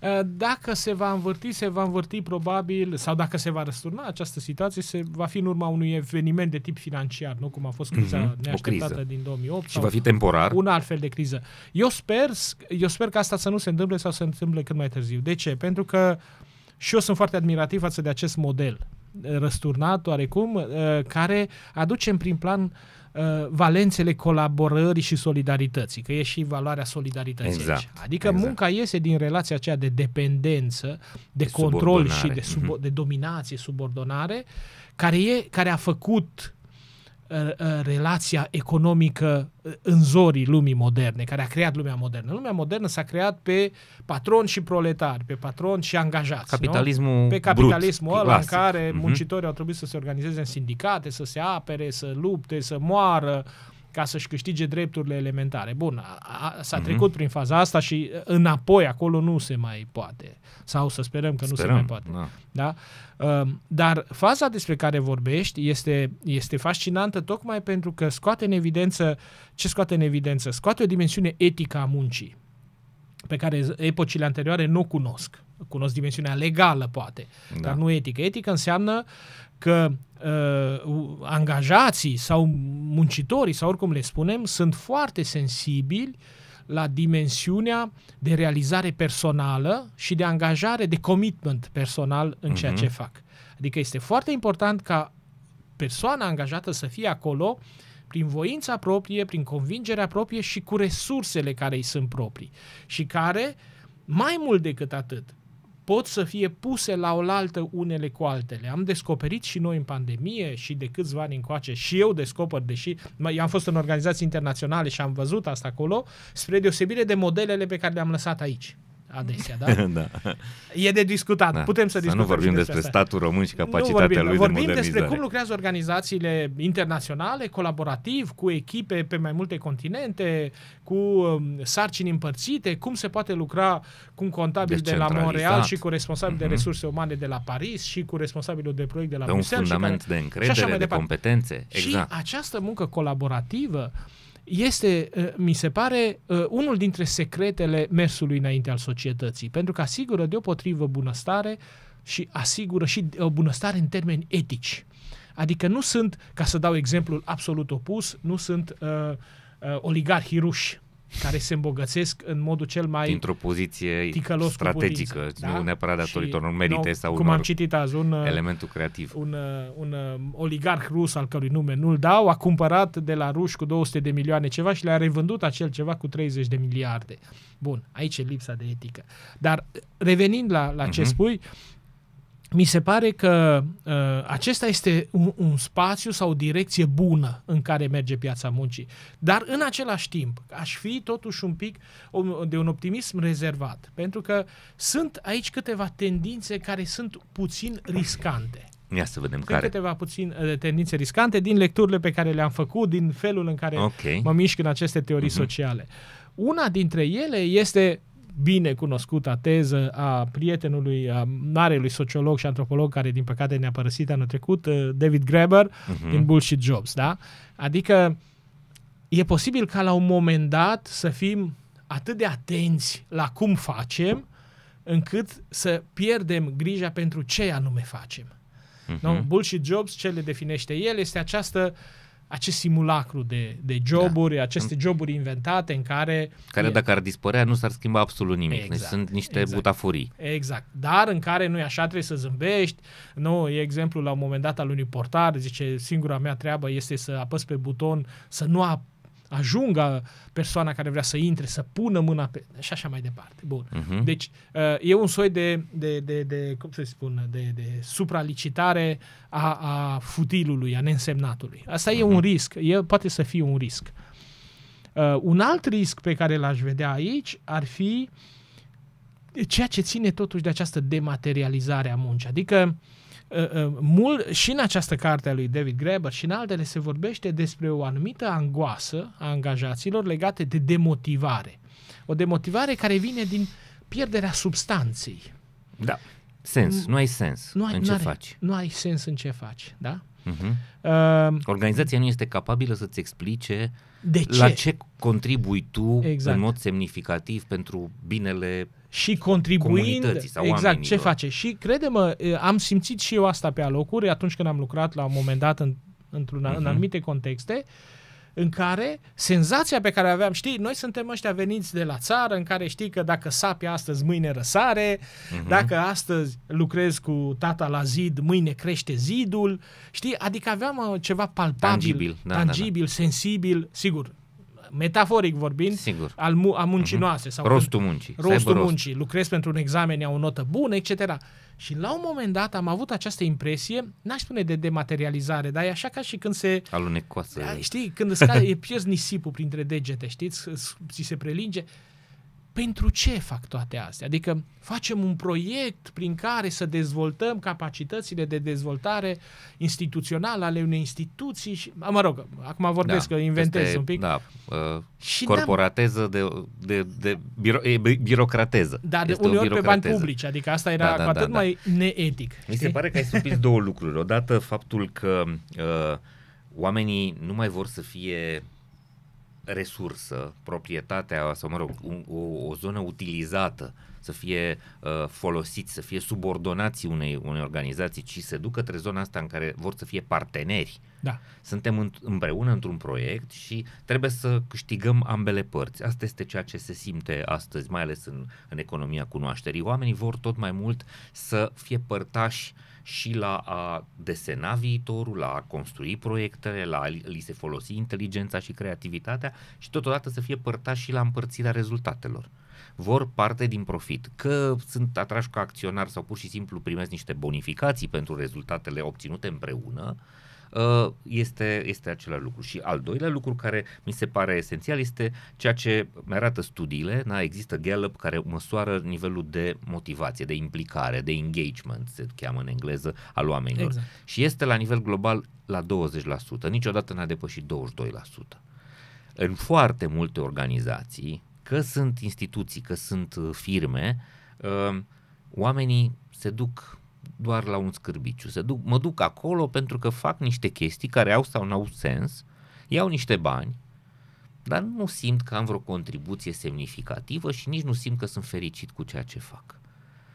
Eh, dacă se va învârti, se va învârti probabil, sau dacă se va răsturna această situație, se va fi în urma unui eveniment de tip financiar, nu cum a fost criza mm-hmm, neașteptată din 2008. Și va fi temporar. Un alt fel de criză. Eu sper, eu sper că asta să nu se întâmple sau să se întâmple cât mai târziu. De ce? Pentru că și eu sunt foarte admirativ față de acest model eh, răsturnat oarecum, eh, care aduce în prim plan uh, Uh, valențele colaborării și solidarității, că e și valoarea solidarității exact, aici. Adică exact. munca iese din relația aceea de dependență, de, de control și de, sub, mm-hmm. de dominație, subordonare, care, e, care a făcut Uh, uh, relația economică uh, în zorii lumii moderne, care a creat lumea modernă. Lumea modernă s-a creat pe patron și proletari, pe patron și angajați. Capitalismul nu? Pe capitalismul brut, ăla clasic. în care mhm. muncitorii mm-hmm. au trebuit să se organizeze în sindicate, să se apere, să lupte, să moară, ca să-și câștige drepturile elementare. Bun, a, a, s-a mm-hmm. trecut prin faza asta și uh, înapoi acolo nu se mai poate. Sau să sperăm că sperăm, nu se mai poate. Da. Da? Um, dar faza despre care vorbești este, este fascinantă tocmai pentru că scoate în evidență, ce scoate în evidență? Scoate o dimensiune etică a muncii pe care epocile anterioare nu cunosc. Cunosc dimensiunea legală, poate, da. dar nu etică. Etică înseamnă că uh, angajații sau muncitorii, sau oricum le spunem, sunt foarte sensibili la dimensiunea de realizare personală și de angajare, de commitment personal în uh-huh. ceea mhm. ce fac. Adică este foarte important ca persoana angajată să fie acolo prin voința proprie, prin convingerea proprie și cu resursele care îi sunt proprii și care, mai mult decât atât, pot să fie puse la oaltă unele cu altele. Am descoperit și noi în pandemie și de câțiva ani încoace și eu descoper, deși eu am fost în organizații internaționale și am văzut asta acolo, spre deosebire de modelele pe care le-am lăsat aici adesea, da? *laughs* da. E de discutat. Da. Putem să, să discutăm. nu vorbim despre asta. statul român și capacitatea nu vorbim, lui vorbim de Vorbim despre cum lucrează organizațiile internaționale, colaborativ, cu echipe pe mai multe continente, cu um, sarcini împărțite, cum se poate lucra cu un contabil de la Montreal și cu responsabil de mhm. resurse umane de la Paris și cu responsabilul de proiect de la Bruxelles. un fundament și care, de încredere, și așa mai de competențe. Exact. Și această muncă colaborativă este, ă, mi se pare, ă, unul dintre secretele mersului înainte al societății, pentru că asigură deopotrivă bunăstare și asigură și o ă, bunăstare în termeni etici. Adică nu sunt, ca să dau exemplul absolut opus, nu sunt uh, uh, oligarhii ruși care se îmbogățesc în modul cel mai Dintr-o poziție strategică, putință, da? nu neapărat datorită unor merite sau cum am citit azi, un, uh, elementul creativ. Un, uh, un, un uh, oligarh rus al cărui nume nu-l dau, a cumpărat de la ruși cu 200 de milioane ceva și le-a revândut acel ceva cu 30 de miliarde. Bun, aici e lipsa de etică. Dar revenind la, la uh-huh. ce mhm. spui, uh, mi se pare că uh, acesta este un, un spațiu sau o direcție bună în care merge piața muncii. Dar în același timp, aș fi totuși un pic de un optimism rezervat, pentru că sunt aici câteva tendințe care sunt puțin riscante. Ia să vedem sunt care. câteva puțin uh, tendințe riscante din lecturile pe care le-am făcut, din felul în care okay. mă mișc în aceste teorii uh-huh. sociale. Una dintre ele este bine cunoscută teză a prietenului, a marelui sociolog și antropolog care din păcate ne-a părăsit anul trecut, uh, David Graeber, uh-huh. din Bullshit Jobs, da? Adică e posibil ca la un moment dat să fim atât de atenți la cum facem, încât să pierdem grija pentru ce anume facem. Uh-huh. Nu? Bullshit Jobs, ce le definește el, este această uh, acest simulacru de, de joburi, da. aceste joburi inventate în care... Care e, dacă ar dispărea nu s-ar schimba absolut nimic, deci exact, deci sunt niște exact, butaforii. Exact, dar în care nu e așa, trebuie să zâmbești, nu, e exemplu la un moment dat al unui portar, zice, singura mea treabă este să apăs pe buton, să nu apăs ajungă persoana care vrea să intre, să pună mâna pe... și așa mai departe. Bun. Uh-huh. Deci uh, e un soi de, de, de, de cum să spun, de, de supralicitare a, a futilului, a neînsemnatului. Asta uh-huh. e un mhm. risc. E, poate să fie un risc. Uh, un alt risc pe care l-aș vedea aici ar fi ceea ce ține totuși de această dematerializare a muncii. Adică uh, Uh, uh, mult, și în această carte a lui David Graeber și în altele se vorbește despre o anumită angoasă a angajaților legate de demotivare. O demotivare care vine din pierderea substanței. Da. Sens. Nu ai sens nu ai, în ce faci. Nu ai sens în ce faci, da? Uh-huh. Uh, Organizația nu este capabilă să-ți explice de ce? la ce contribui tu exact. în mod semnificativ pentru binele și contribuind, sau exact oamenilor. ce face. Și crede-mă, am simțit și eu asta pe alocuri atunci când am lucrat la un moment dat în, într-un, uh-huh. în mhm. anumite contexte, în care senzația pe care o aveam, știi, noi suntem ăștia veniți de la țară, în care știi că dacă sapi astăzi, mâine răsare, uh-huh. dacă astăzi lucrezi cu tata la zid, mâine crește zidul, știi, adică aveam uh, ceva palpabil, tangibil, da, tangibil da, da. sensibil, sigur, metaforic vorbind, Sigur. al mu- a muncinoase. Uh-huh. Sau rostul muncii. Rostul rost. muncii. Lucrez pentru un examen, iau o notă bună, etc. Și la un moment dat am avut această impresie, n-aș spune de dematerializare, dar e așa ca și când se... Alunecoasă. știi, când cade, e pierzi nisipul printre degete, știți? Ți se prelinge pentru ce fac toate astea? Adică facem un proiect prin care să dezvoltăm capacitățile de dezvoltare instituțională ale unei instituții și, mă rog, acum vorbesc da, că inventez este, un pic. Da, uh, și corporateză da, de, de, de birocrateză. Da, de uneori pe bani publici, adică asta era da, da, cu da, atât da, da. mai neetic. Mi se pare că ai surprins două lucruri. Odată faptul că uh, oamenii nu mai vor să fie resursă, proprietatea sau, mă rog, un, o, o zonă utilizată să fie uh, folosiți, să fie subordonați unei, unei organizații, ci se ducă către zona asta în care vor să fie parteneri. Da. Suntem împreună într-un proiect și trebuie să câștigăm ambele părți. Asta este ceea ce se simte astăzi, mai ales în, în economia cunoașterii. Oamenii vor tot mai mult să fie părtași uh, și la a desena viitorul, la a construi proiectele, la a li se folosi inteligența și creativitatea și totodată să fie părtași și la împărțirea rezultatelor. Vor parte din profit, că sunt atrași ca acționar sau pur și simplu primesc niște bonificații pentru rezultatele obținute împreună, uh, Uh, este, este același lucru. Și al doilea lucru care mi se pare esențial este ceea ce mi arată studiile. Da? Există Gallup care măsoară nivelul de motivație, de implicare, de engagement, se cheamă în engleză, al oamenilor. Exact. Și este la nivel global la 20%. Niciodată n-a depășit 22%. În foarte multe organizații, că sunt instituții, că sunt uh, firme, uh, oamenii se duc doar la un scârbiciu, să duc, mă duc acolo pentru că fac niște chestii care au sau n-au sens, iau niște bani, dar nu simt că am vreo contribuție semnificativă și nici nu simt că sunt fericit cu ceea ce fac.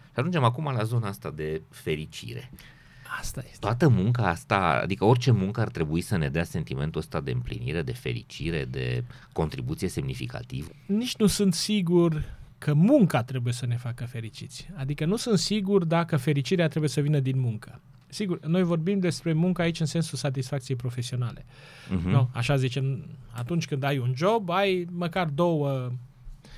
Și ajungem acum la zona asta de fericire. Asta este. Toată munca asta, adică orice muncă ar trebui să ne dea sentimentul ăsta de împlinire, de fericire, de contribuție semnificativă. Nici nu sunt sigur că munca trebuie să ne facă fericiți. Adică nu sunt sigur dacă fericirea trebuie să vină din muncă. Sigur, noi vorbim despre muncă aici în sensul satisfacției profesionale. Uh-huh. Nu? Așa zicem, atunci când ai un job, ai măcar două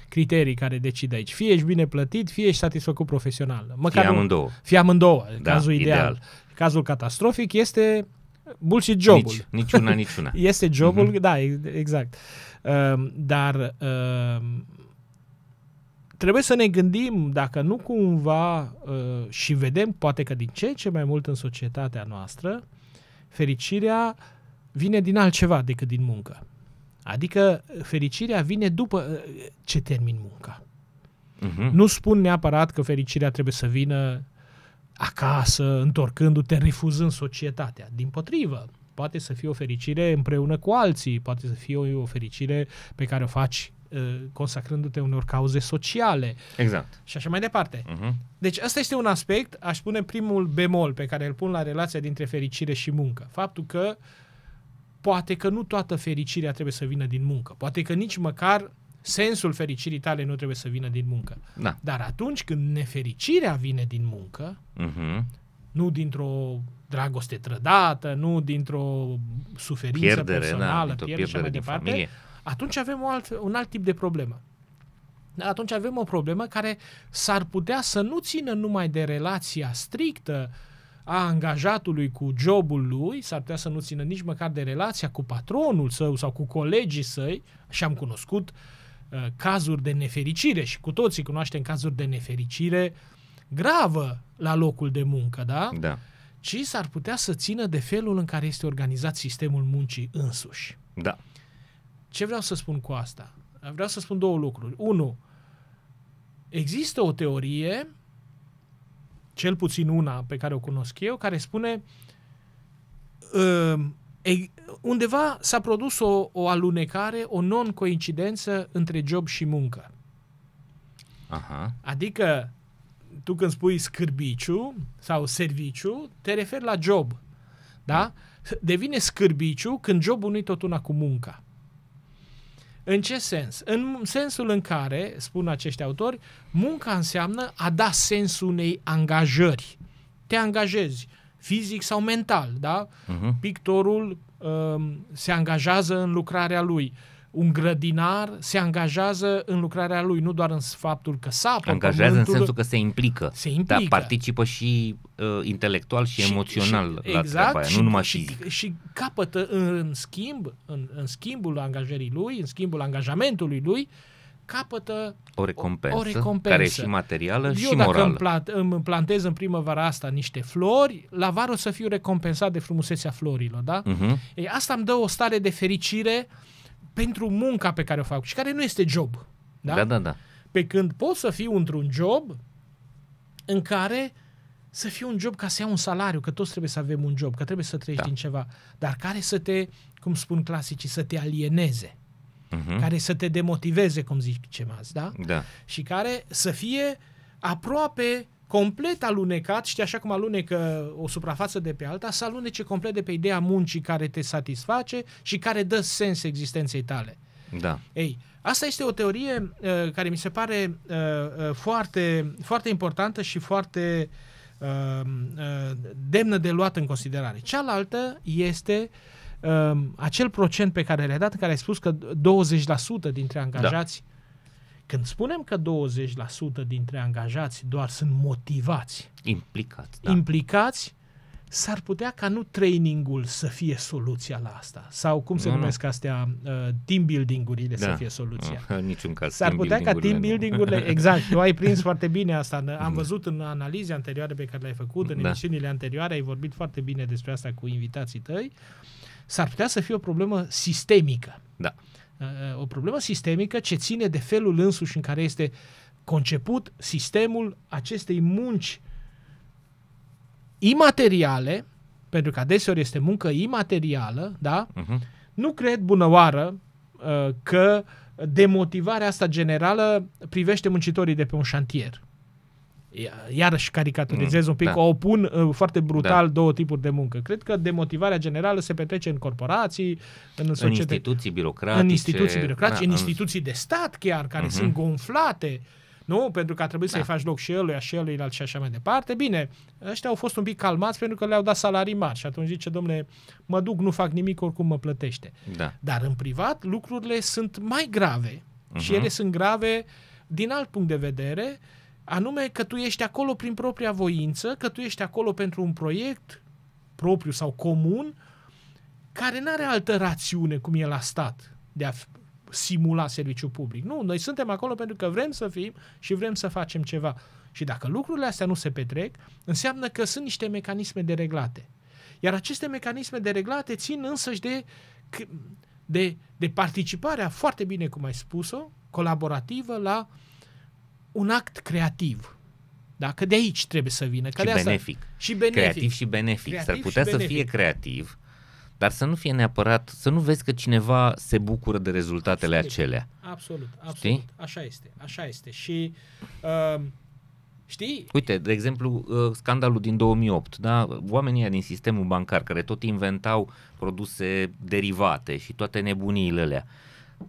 criterii care decid aici. Fie ești bine plătit, fie ești satisfăcut profesional. Măcar fie amândouă. Fie amândouă, da, cazul ideal. ideal. Cazul catastrofic este bullshit jobul. Nici, nici niciuna, *laughs* este jobul, uh-huh. da, exact. Uh, dar uh, trebuie să ne gândim dacă nu cumva uh, și vedem poate că din ce în ce mai mult în societatea noastră fericirea vine din altceva decât din muncă. Adică uh, fericirea vine după uh, ce termin munca. Uh-huh. Nu spun neapărat că fericirea trebuie să vină acasă, întorcându-te, refuzând societatea. Din potrivă, poate să fie o fericire împreună cu alții, poate să fie o fericire pe care o faci Eh, consacrându-te unor cauze sociale. Exact. Și așa mai departe. Uh-huh. Deci ăsta este un aspect, aș spune primul bemol pe care îl pun la relația dintre fericire și muncă. Faptul că poate că nu toată fericirea trebuie să vină din muncă. Poate că nici măcar sensul fericirii tale nu trebuie să vină din muncă. Da. Dar atunci când nefericirea vine din muncă, uh-huh. nu dintr-o dragoste trădată, nu dintr-o suferință pierdere, da, personală, da, pierdere, pierdere și mai de departe, familie atunci avem o alt, un alt tip de problemă. Dar atunci avem o problemă care s-ar putea să nu țină numai de relația strictă a angajatului cu jobul lui, s-ar putea să nu țină nici măcar de relația cu patronul său sau cu colegii săi, și am cunoscut uh, cazuri de nefericire și cu toții cunoaștem cazuri de nefericire gravă la locul de muncă, da? Da. Ci s-ar putea să țină de felul în care este organizat sistemul muncii însuși. Da. Ce vreau să spun cu asta? Vreau să spun două lucruri. Unu, există o teorie, cel puțin una pe care o cunosc eu, care spune um, undeva s-a produs o, o alunecare, o non-coincidență între job și muncă. Aha. Adică tu când spui scârbiciu sau serviciu, te referi la job. Da? Devine scârbiciu când jobul nu-i tot una cu munca. În ce sens? În sensul în care, spun acești autori, munca înseamnă a da sens unei angajări. Te angajezi fizic sau mental, da? Uh-huh. Pictorul uh, se angajează în lucrarea lui. Uh, un grădinar se angajează în lucrarea lui, nu doar în faptul că sapă Angajează în sensul că se implică. Se implică. Dar participă și uh, intelectual și, și emoțional exact, și, la exact, treaba aia, și, nu numai și, fizic. Și, și capătă în schimb, în, în schimbul angajării lui, în schimbul angajamentului lui, capătă o recompensă, o, o recompensă. care e și materială Eu, și morală. Dacă plant, îmi plantez în primăvara asta niște flori, la vară o să fiu recompensat de frumusețea florilor, da? Uh-huh. Ei, asta îmi dă o stare de fericire uh, pentru munca pe care o fac și care nu este job. Da? Da, da, da. Pe când poți să fiu într-un job în care să fie un job ca să iau un salariu, că toți trebuie să avem un job, că trebuie să trăiești da. din ceva, dar care să te, cum spun clasicii, să te alieneze, uh-huh. care să te demotiveze, cum ce mai, da? da? Și care să fie aproape complet alunecat, știi, așa cum alunecă o suprafață de pe alta, să alunece complet de pe ideea muncii care te satisface și care dă sens existenței tale. Da. Ei, asta este o teorie uh, care mi se pare uh, uh, foarte, foarte importantă și foarte uh, uh, demnă de luat în considerare. Cealaltă este uh, acel procent pe care le-ai dat, care ai spus că 20% dintre da. angajați da când spunem că 20% dintre angajați doar sunt motivați, implicați, da. implicați s-ar putea ca nu trainingul să fie soluția la asta. Sau cum se nu, numesc nu. astea, uh, team building-urile da. să fie soluția. Uh, *laughs* în niciun caz. S-ar putea ca team building-urile, *laughs* exact, tu ai prins foarte bine asta. Am da. văzut în analize anterioare pe care le-ai făcut, în da. emisiunile anterioare, ai vorbit foarte bine despre asta cu invitații tăi. S-ar putea să fie o problemă sistemică. Da. Uh, uh, o problemă sistemică ce ține de felul însuși în care este conceput sistemul acestei munci imateriale, pentru că adeseori este muncă imaterială, da? Uh-huh. Nu cred bună oară uh, că demotivarea asta generală privește muncitorii de pe un șantier iarăși caricaturizez mm, un pic, da. o opun uh, foarte brutal da. două tipuri de muncă. Cred că demotivarea generală se petrece în corporații, în, societate, în instituții birocratice, în instituții, birocratice, da, în instituții în... de stat chiar, care uh-huh. sunt gonflate. Nu? Pentru că a trebuit da. să-i faci loc și eluia, și eluilalt și așa mai departe. Bine, ăștia au fost un pic calmați pentru că le-au dat salarii mari și atunci zice, domnule, mă duc, nu fac nimic, oricum mă plătește. Da. Dar în privat lucrurile sunt mai grave uh-huh. și mhm. ele sunt grave din alt punct de vedere uh, Anume că tu ești acolo prin propria voință, că tu ești acolo pentru un proiect propriu sau comun, care nu are altă rațiune cum e la stat de a simula serviciu public. Nu, noi suntem acolo pentru că vrem să fim și vrem să facem ceva. Și dacă lucrurile astea nu se petrec, înseamnă că sunt niște mecanisme dereglate. Iar aceste mecanisme dereglate țin însăși de, de, de participarea foarte bine, cum ai spus-o, colaborativă la uh, un act creativ. Da? Că de aici trebuie să vină. Că și, de asta... benefic. și benefic. Creativ și benefic. Creativ S-ar putea să benefic. fie creativ, dar să nu fie neapărat, să nu vezi că cineva se bucură de rezultatele absolut, acelea. Absolut, absolut. Știi? Așa este, așa este. Și uh, știi? Uite, de exemplu, uh, scandalul din 2008, da? Oamenii din sistemul bancar care tot inventau produse derivate și toate nebuniile alea. Uh,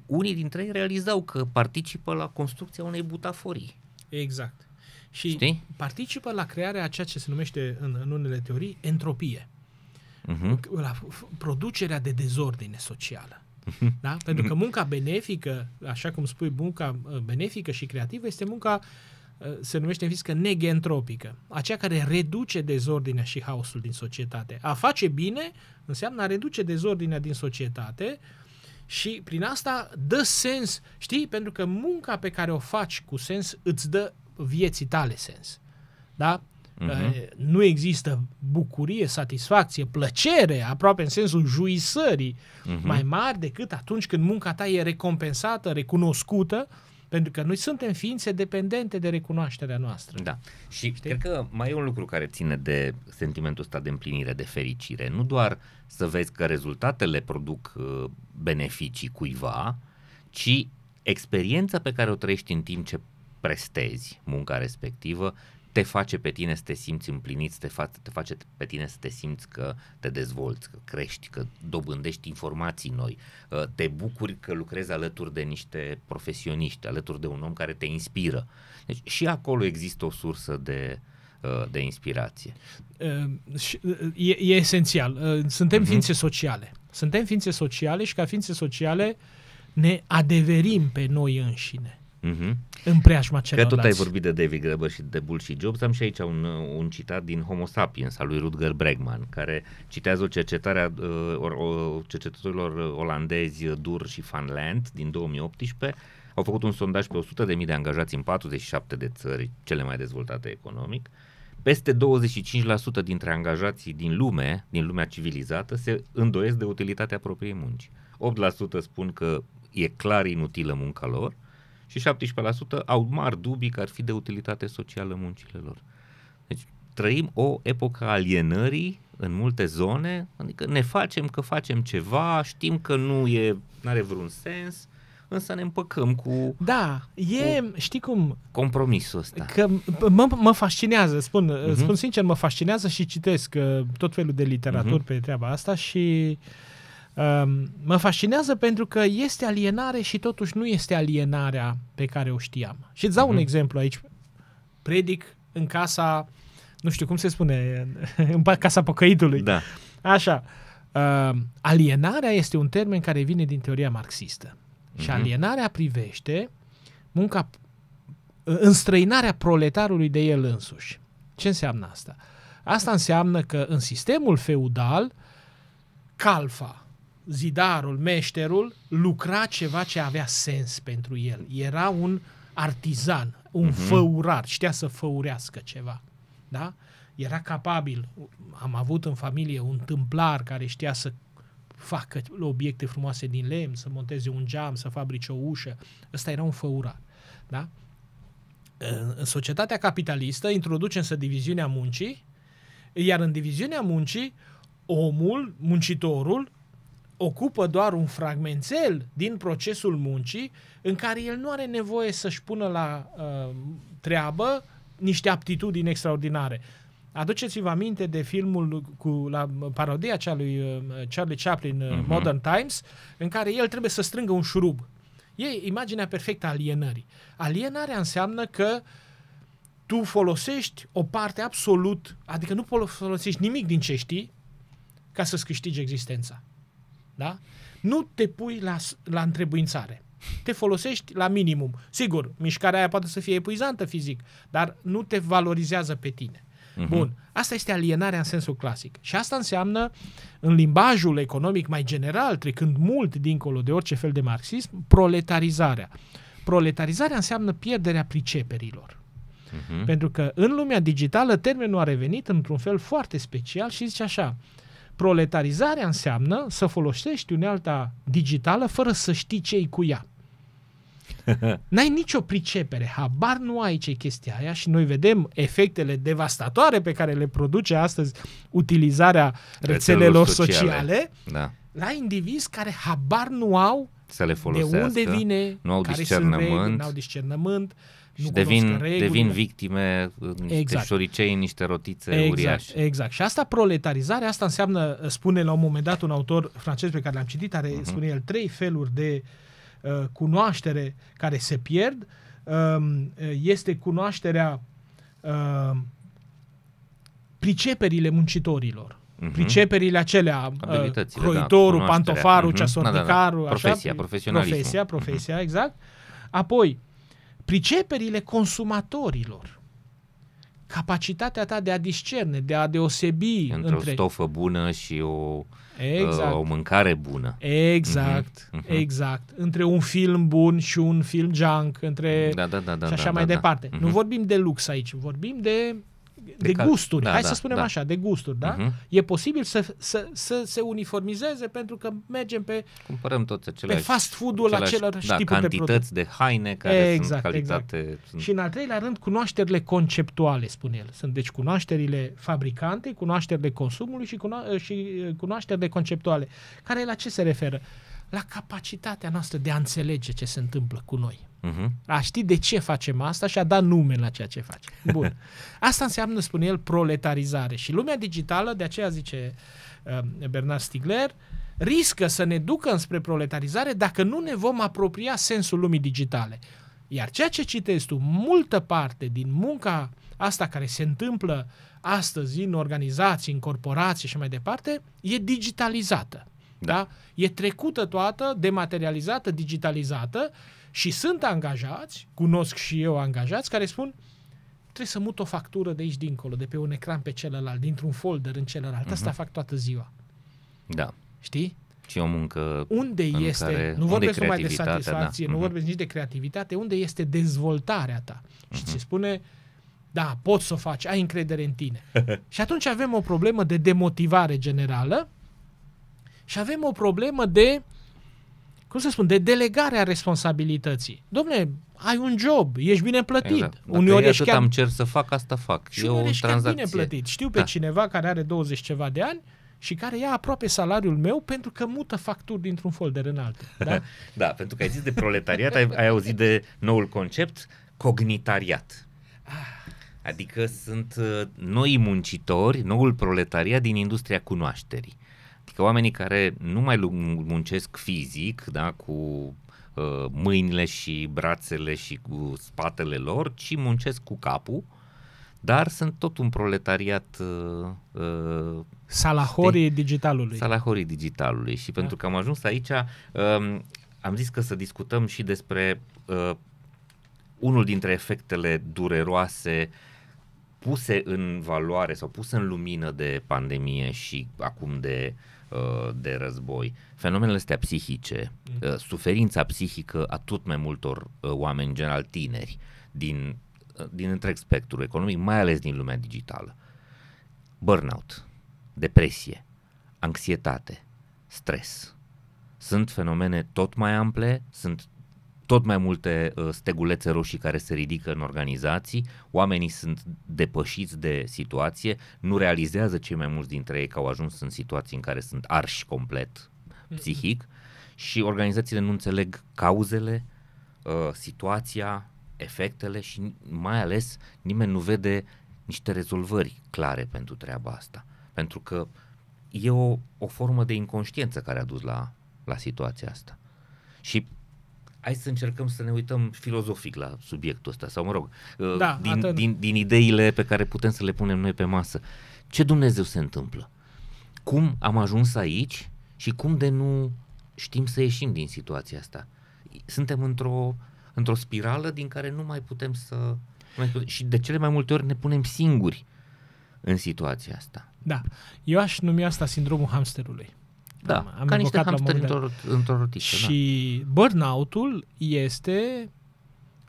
unii dintre ei realizau că participă la construcția unei butaforii. Exact. Și Știi? participă la crearea a ceea ce se numește în, în unele teorii entropie. Uh-huh. La producerea de dezordine socială. Mhm. Da? Pentru că munca benefică, așa cum spui, munca uh, benefică și creativă este munca uh, se numește în fizică negentropică, aceea care reduce dezordinea și haosul din societate. A face bine înseamnă a reduce dezordinea din societate, uh, și prin asta dă sens, știi? Pentru că munca pe care o faci cu sens îți dă vieții tale sens. Da? Uh-huh. Nu există bucurie, satisfacție, plăcere, aproape în sensul juisării, uh-huh. mai mari decât atunci când munca ta e recompensată, recunoscută uh, pentru că noi suntem ființe dependente de recunoașterea noastră. Da. Și Știi? cred că mai e un lucru care ține de sentimentul ăsta de împlinire, de fericire. Nu doar să vezi că rezultatele produc uh, beneficii cuiva, ci experiența pe care o trăiești în timp ce prestezi munca respectivă te face pe tine să te simți împlinit, te, fa- te face pe tine să te simți că te dezvolți, că crești, că dobândești informații noi, uh, te bucuri că lucrezi alături de niște profesioniști, alături de un om care te inspiră. Deci și acolo există o sursă de uh, de inspirație. Uh, e, e esențial. Suntem uh-huh. ființe sociale. Suntem ființe sociale și ca ființe sociale ne adeverim pe noi înșine. Mm-hmm. În preajma celorlalți. Că tot ai vorbit de David Graeber și de Bull și Jobs, am și aici un, uh, un citat din Homo Sapiens al lui Rutger Bregman, care citează o cercetare a uh, cercetătorilor uh, olandezi uh, Dur și Van Land din 2018. Au făcut un sondaj pe 100.000 de angajați în 47 de țări cele mai dezvoltate economic. Peste 25% dintre angajații din lume, din lumea civilizată, se îndoiesc de utilitatea propriei munci. 8% spun că e clar inutilă munca lor și 17% au mari dubii că ar fi de utilitate socială muncile lor. Deci trăim o epocă alienării în multe zone, adică ne facem că facem ceva, știm că nu e, are vreun sens, însă ne împăcăm cu... Da, e, cu știi cum... Compromisul ăsta. Că mă, mă fascinează, spun, uh-huh. spun sincer, mă fascinează și citesc uh, tot felul de literatură uh-huh. pe treaba asta și uh, Ehm, mă fascinează pentru că este alienare și totuși nu este alienarea pe care o știam. Și îți dau uh-huh. un mhm. exemplu aici. Predic în casa, nu știu cum se spune, în *laughs* casa păcăitului. Da. Așa. Uh, alienarea este un termen care vine din teoria marxistă. Uh-huh. Și mhm. alienarea privește munca, înstrăinarea proletarului de el însuși. Ce înseamnă asta? Asta înseamnă că în sistemul feudal, calfa, zidarul, meșterul, lucra ceva ce avea sens pentru el. Era un artizan, un uh-huh. făurar, știa să făurească ceva. Da? Era capabil. Am avut în familie un tâmplar care știa să facă obiecte frumoase din lemn, să monteze un geam, să fabrice o ușă. Ăsta era un făurar. Da? În societatea capitalistă introducem să diviziunea muncii, iar în diviziunea muncii omul, muncitorul, ocupă doar un fragmentel din procesul muncii în care el nu are nevoie să-și pună la uh, treabă niște aptitudini extraordinare. Aduceți-vă aminte de filmul cu la uh, parodia cea lui uh, Charlie Chaplin, uh-huh. Modern Times, în care el trebuie să strângă un șurub. E imaginea perfectă a alienării. Alienarea înseamnă că tu folosești o parte absolut, adică nu folosești nimic din ce știi ca să-ți câștigi existența. Da? Nu te pui la, la întrebuințare. Te folosești la minimum. Sigur, mișcarea aia poate să fie epuizantă fizic, dar nu te valorizează pe tine. Uh-huh. Bun. Asta este alienarea în sensul clasic. Și asta înseamnă, în limbajul economic mai general, trecând mult dincolo de orice fel de marxism, proletarizarea. Proletarizarea înseamnă pierderea priceperilor. Uh-huh. Pentru că în lumea digitală termenul a revenit într-un fel foarte special și zice așa, uh, Proletarizarea înseamnă să folosești unealta digitală fără să știi ce cu ea. *laughs* N-ai nicio pricepere, habar nu ai ce chestia aia și noi vedem efectele devastatoare pe care le produce astăzi utilizarea rețelelor sociale, sociale da. la indivizi care habar nu au să le folosească, de unde vine, nu au care discernământ, sunt reguli, nu au discernământ nu devin, devin victime niște exact. șoricei, niște rotițe exact, uriașe. Exact. Și asta proletarizare, asta înseamnă, uh, spune la un moment dat un autor francez pe care l-am citit, are, uh-huh. spune el, trei feluri de uh, cunoaștere care se pierd. Um, uh, este cunoașterea uh, priceperile muncitorilor. Uh-huh. Priceperile acelea, uh, da, croitorul, da, pantofarul, uh-huh. Mhm. ceasornicarul, da, da, da. profesia, așa, profesionalismul. profesia, profesia, uh-huh. exact. Apoi, uh, priceperile consumatorilor, capacitatea ta de a discerne, de a deosebi între, între... o stofă bună și o, exact. Uh, o mâncare bună. Exact, mm-hmm. exact. Între un film bun și un film junk, între da, da, da, da, și da, așa da, mai da, departe. Da. Nu mhm. vorbim de lux aici, vorbim de de, de gusturi, da, hai da, să spunem da. așa, de gusturi, da? Uh-huh. E posibil să, să, să se uniformizeze pentru că mergem pe cumpărăm toți aceleași, pe fast food-ul acelor da, produs. cantități de, de haine care exact, sunt exact. calitate. Exact. Sunt... Și în al treilea rând, cunoașterile conceptuale, spune el. Sunt deci cunoașterile fabricante, cunoașterile consumului și, cuno- și uh, cunoașterile conceptuale. Care la ce se referă? La capacitatea noastră de a înțelege ce se întâmplă cu noi. Uh-huh. A ști de ce facem asta și a da nume la ceea ce facem. Bun. *laughs* Asta înseamnă, spune el, proletarizare. Și lumea digitală, de aceea zice uh, Bernard Stigler? riscă să ne ducă înspre proletarizare dacă nu ne vom apropia sensul lumii digitale. Iar ceea ce citești, tu, multă parte din munca asta care se întâmplă astăzi în organizații, în corporații și mai departe, e digitalizată. Da? da? E trecută toată, dematerializată, digitalizată și sunt angajați, cunosc și eu angajați, care spun trebuie să mut o factură de aici dincolo, de pe un ecran pe celălalt, dintr-un folder în celălalt. Uh-huh. Asta mhm. fac toată ziua. Da. Știi? Și o muncă Unde este, care, nu vorbesc numai de da. satisfacție, da. nu mhm. vorbesc nici de creativitate, unde este dezvoltarea ta? Uh-huh. Și mhm. ți se spune, da, poți să o faci, ai încredere în tine. *laughs* și atunci avem o problemă de demotivare generală și avem o problemă de cum să spun, de delegare a responsabilității. Domne, ai un job, ești bine plătit. Exact. Dacă uneori ești chiar... am cer să fac, asta fac. Și eu o ești chiar bine plătit. Știu pe da. cineva care are 20 ceva de ani și care ia aproape salariul meu pentru că mută facturi dintr-un folder în altul. Da, *laughs* da pentru că ai zis de proletariat, ai, ai auzit de noul concept, cognitariat. Adică sunt uh, noi muncitori, noul proletariat din industria cunoașterii. Adică oamenii care nu mai muncesc fizic, da, cu uh, mâinile și brațele și cu spatele lor, ci muncesc cu capul, dar sunt tot un proletariat uh, uh Salahorii știi? digitalului. Salahorii digitalului și da. pentru că am ajuns aici, uh, am zis că să discutăm și despre uh, unul dintre efectele dureroase puse în valoare sau puse în lumină de pandemie și acum de uh, Uh, de război, fenomenele astea psihice, mm. uh, suferința psihică a tot mai multor uh, oameni, în general tineri, din, din întreg spectrul economic, mai ales din lumea digitală. Burnout, depresie, anxietate, stres. Sunt fenomene tot mai ample, sunt tot mai multe uh, stegulețe roșii care se ridică în organizații, oamenii sunt depășiți de situație, nu realizează cei mai mulți dintre ei că au ajuns în situații în care sunt arși complet psihic mm-hmm. și organizațiile nu înțeleg cauzele, uh, situația, efectele și mai ales nimeni nu vede niște rezolvări clare pentru treaba asta. Pentru că e o, o formă de inconștiență care a dus la, la situația asta. Și hai să încercăm să ne uităm filozofic la subiectul ăsta, sau mă rog, uh, da, din, din, din ideile pe care putem să le punem noi pe masă. Ce Dumnezeu se întâmplă? Cum am ajuns aici și cum de nu știm să ieșim din situația asta? Suntem într-o, într-o spirală din care nu mai putem să... Mai putem, și de cele mai multe ori ne punem singuri în situația asta. Da, eu aș numi asta sindromul hamsterului. Da, am, ca niște hamsteri într-o, într-o rotiță. Da. Și da. burnout-ul este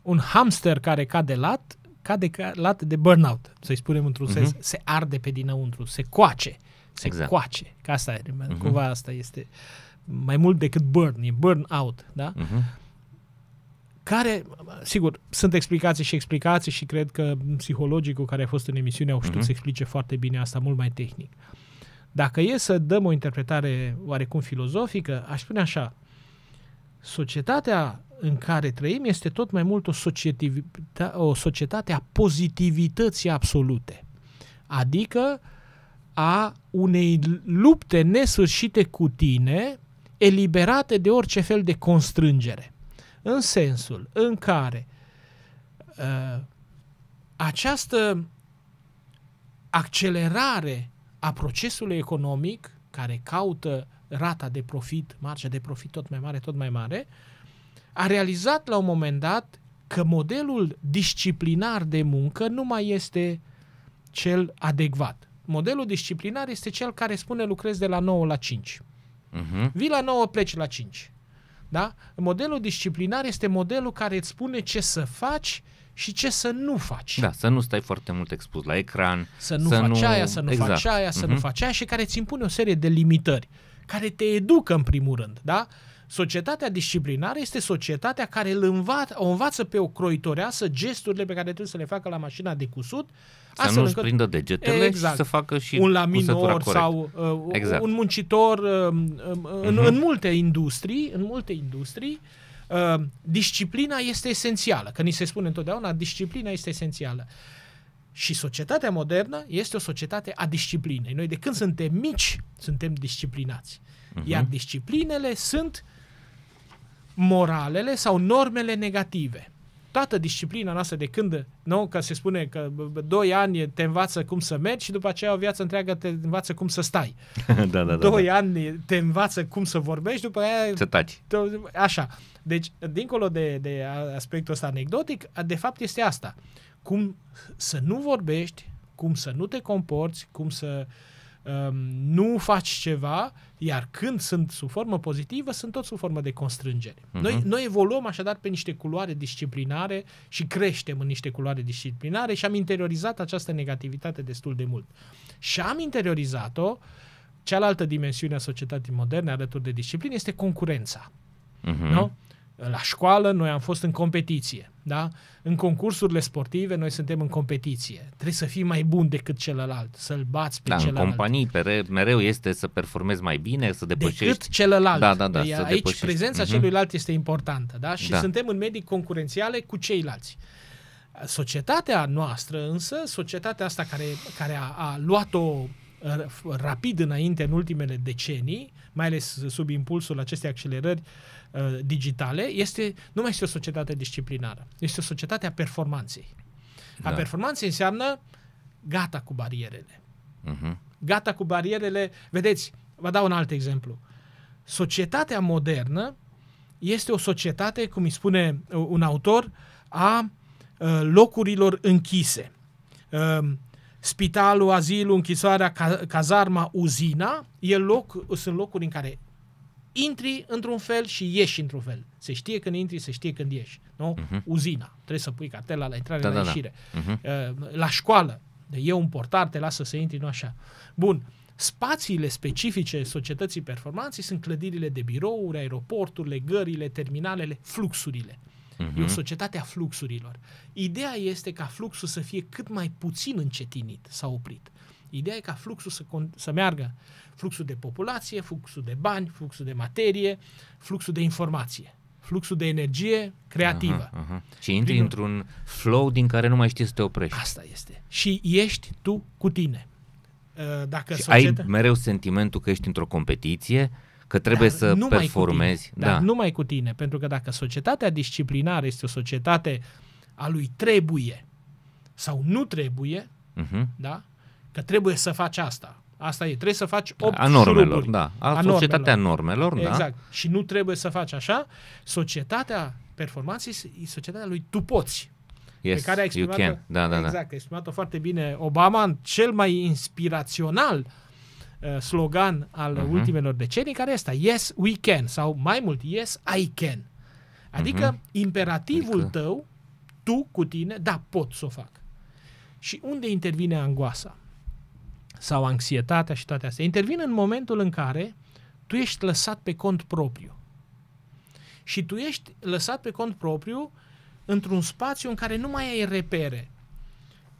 un hamster care cade lat, cade lat de burnout, să-i spunem într-un uh-huh. sens, se arde pe dinăuntru, se coace, se exact. coace. Că asta e, mhm. uh-huh. cumva asta este mai mult decât burn, e burnout, da? Uh-huh care, sigur, sunt explicații și explicații și cred că psihologicul care a fost în emisiune au știut uh-huh. să explice foarte bine asta, mult mai tehnic. Uh, dacă e să dăm o interpretare oarecum filozofică, aș spune așa, societatea în care trăim este tot mai mult o, o societate a pozitivității absolute, adică a unei lupte nesfârșite cu tine, eliberate de orice fel de constrângere. În sensul în care uh, această accelerare a procesului economic care caută rata de profit, marja de profit tot mai mare, tot mai mare, a realizat la un moment dat că modelul disciplinar de muncă nu mai este cel adecvat. Modelul disciplinar este cel care spune lucrezi de la 9 la 5. Uh-huh. Vi la 9, pleci la 5. Da? Modelul disciplinar este modelul care îți spune ce să faci și ce să nu faci. Da, să nu stai foarte mult expus la ecran. Să nu să faci nu... aia, să nu exact. faci aia, să uh-huh. nu mhm. faci aia și care ți impune o serie de limitări, care te educă în primul rând, da? Societatea disciplinară este societatea care îl învață, o învață pe o croitoreasă gesturile pe care trebuie să le facă la mașina de cusut. Să nu încă... prindă degetele exact. și să facă și Un laminor sau uh, exact. un muncitor uh, uh, uh-huh. în, în mhm. multe industrii, în multe industrii, uh, Ehm, disciplina este esențială, că ni se spune întotdeauna, disciplina este esențială. Și societatea modernă este o societate a disciplinei. Noi de când suntem mici, suntem disciplinați. Uh-huh. Iar disciplinele sunt moralele sau normele negative toată disciplina noastră de când, nu? Că se spune că doi ani te învață cum să mergi și după aceea o viață întreagă te învață cum să stai. *laughs* da, da, da, da. ani te învață cum să vorbești, după aia... Să taci. Așa. Deci, dincolo de, de aspectul ăsta anecdotic, de fapt este asta. Cum să nu vorbești, cum să nu te comporți, cum să uh, Um, nu faci ceva, iar când sunt sub formă pozitivă, sunt tot sub formă de constrângere. Uh-huh. Noi, noi evoluăm așadar pe niște culoare disciplinare și creștem în niște culoare disciplinare și am interiorizat această negativitate destul de mult. Și am interiorizat-o. Cealaltă dimensiune a societății moderne, alături de disciplină, este concurența. Uh-huh. Nu? la școală noi am fost în competiție, da? În concursurile sportive noi suntem în competiție. Trebuie să fii mai bun decât celălalt, să-l bați pe da, celălalt. în companii mereu este să performezi mai bine, să depășești. Decât celălalt. Da, da, da, deci Aici depășești. prezența uh-huh. celuilalt este importantă, da? Și da. suntem în medii concurențiale cu ceilalți. Societatea noastră însă, societatea asta care, care a, a luat-o uh, rapid înainte în ultimele decenii, mai ales sub impulsul acestei accelerări Uh, digitale, este, nu mai este o societate disciplinară, este o societate a performanței. A da. performanței înseamnă gata cu barierele. Uh-huh. Gata cu barierele. Vedeți, vă dau un alt exemplu. Societatea modernă este o societate, cum îi spune uh, un autor, a uh, locurilor închise. Um, spitalul, azilul, închisoarea, cazarma, uzina, e loc, sunt locuri în care intri într-un fel și ieși într-un fel. Se știe când intri, se știe când ieși. Nu? Uh-huh. Uzina. Trebuie să pui cartela la intrare, da, la da, da. ieșire. Da. Uh-huh. La școală. E un portar, te lasă să intri, nu așa. Bun. Spațiile specifice societății performanței sunt clădirile de birouri, aeroporturile, gările, terminalele, fluxurile. Uh-huh. E o mhm. societate a fluxurilor. Ideea este ca fluxul să fie cât mai puțin încetinit sau oprit. Ideea e ca fluxul să, să meargă. Fluxul de populație, fluxul de bani, fluxul de materie, fluxul de informație fluxul de energie creativă. Aha, aha. Și intri Prin... într-un flow din care nu mai știi să te oprești. Asta este. Și ești tu cu tine. Ă, dacă și societă... ai mereu sentimentul că ești într-o competiție, că trebuie dar să nu performezi. Da. Mai tine, da. Dar numai cu tine, pentru că dacă societatea disciplinară este o societate a lui trebuie sau nu trebuie, uh-huh. da? Că trebuie să faci asta. Asta e, trebuie să faci 8 da, A normelor, da. A, a societatea normelor, exact. da. Exact. Și nu trebuie să faci așa. Societatea performanței e societatea lui tu poți. Yes, pe care a exprimat-o, you can. Da, da, da. exact, exprimat-o foarte bine Obama în cel mai inspirațional uh, slogan al uh-huh. ultimelor decenii, care este Yes, we can, sau mai mult, Yes, I can. Adică uh-huh. imperativul adică... tău, tu cu tine, da, pot să o fac. Și unde intervine angoasa? sau anxietatea și toate astea intervin în momentul în care tu ești lăsat pe cont propriu. Și tu ești lăsat pe cont propriu într-un spațiu în care nu mai ai repere.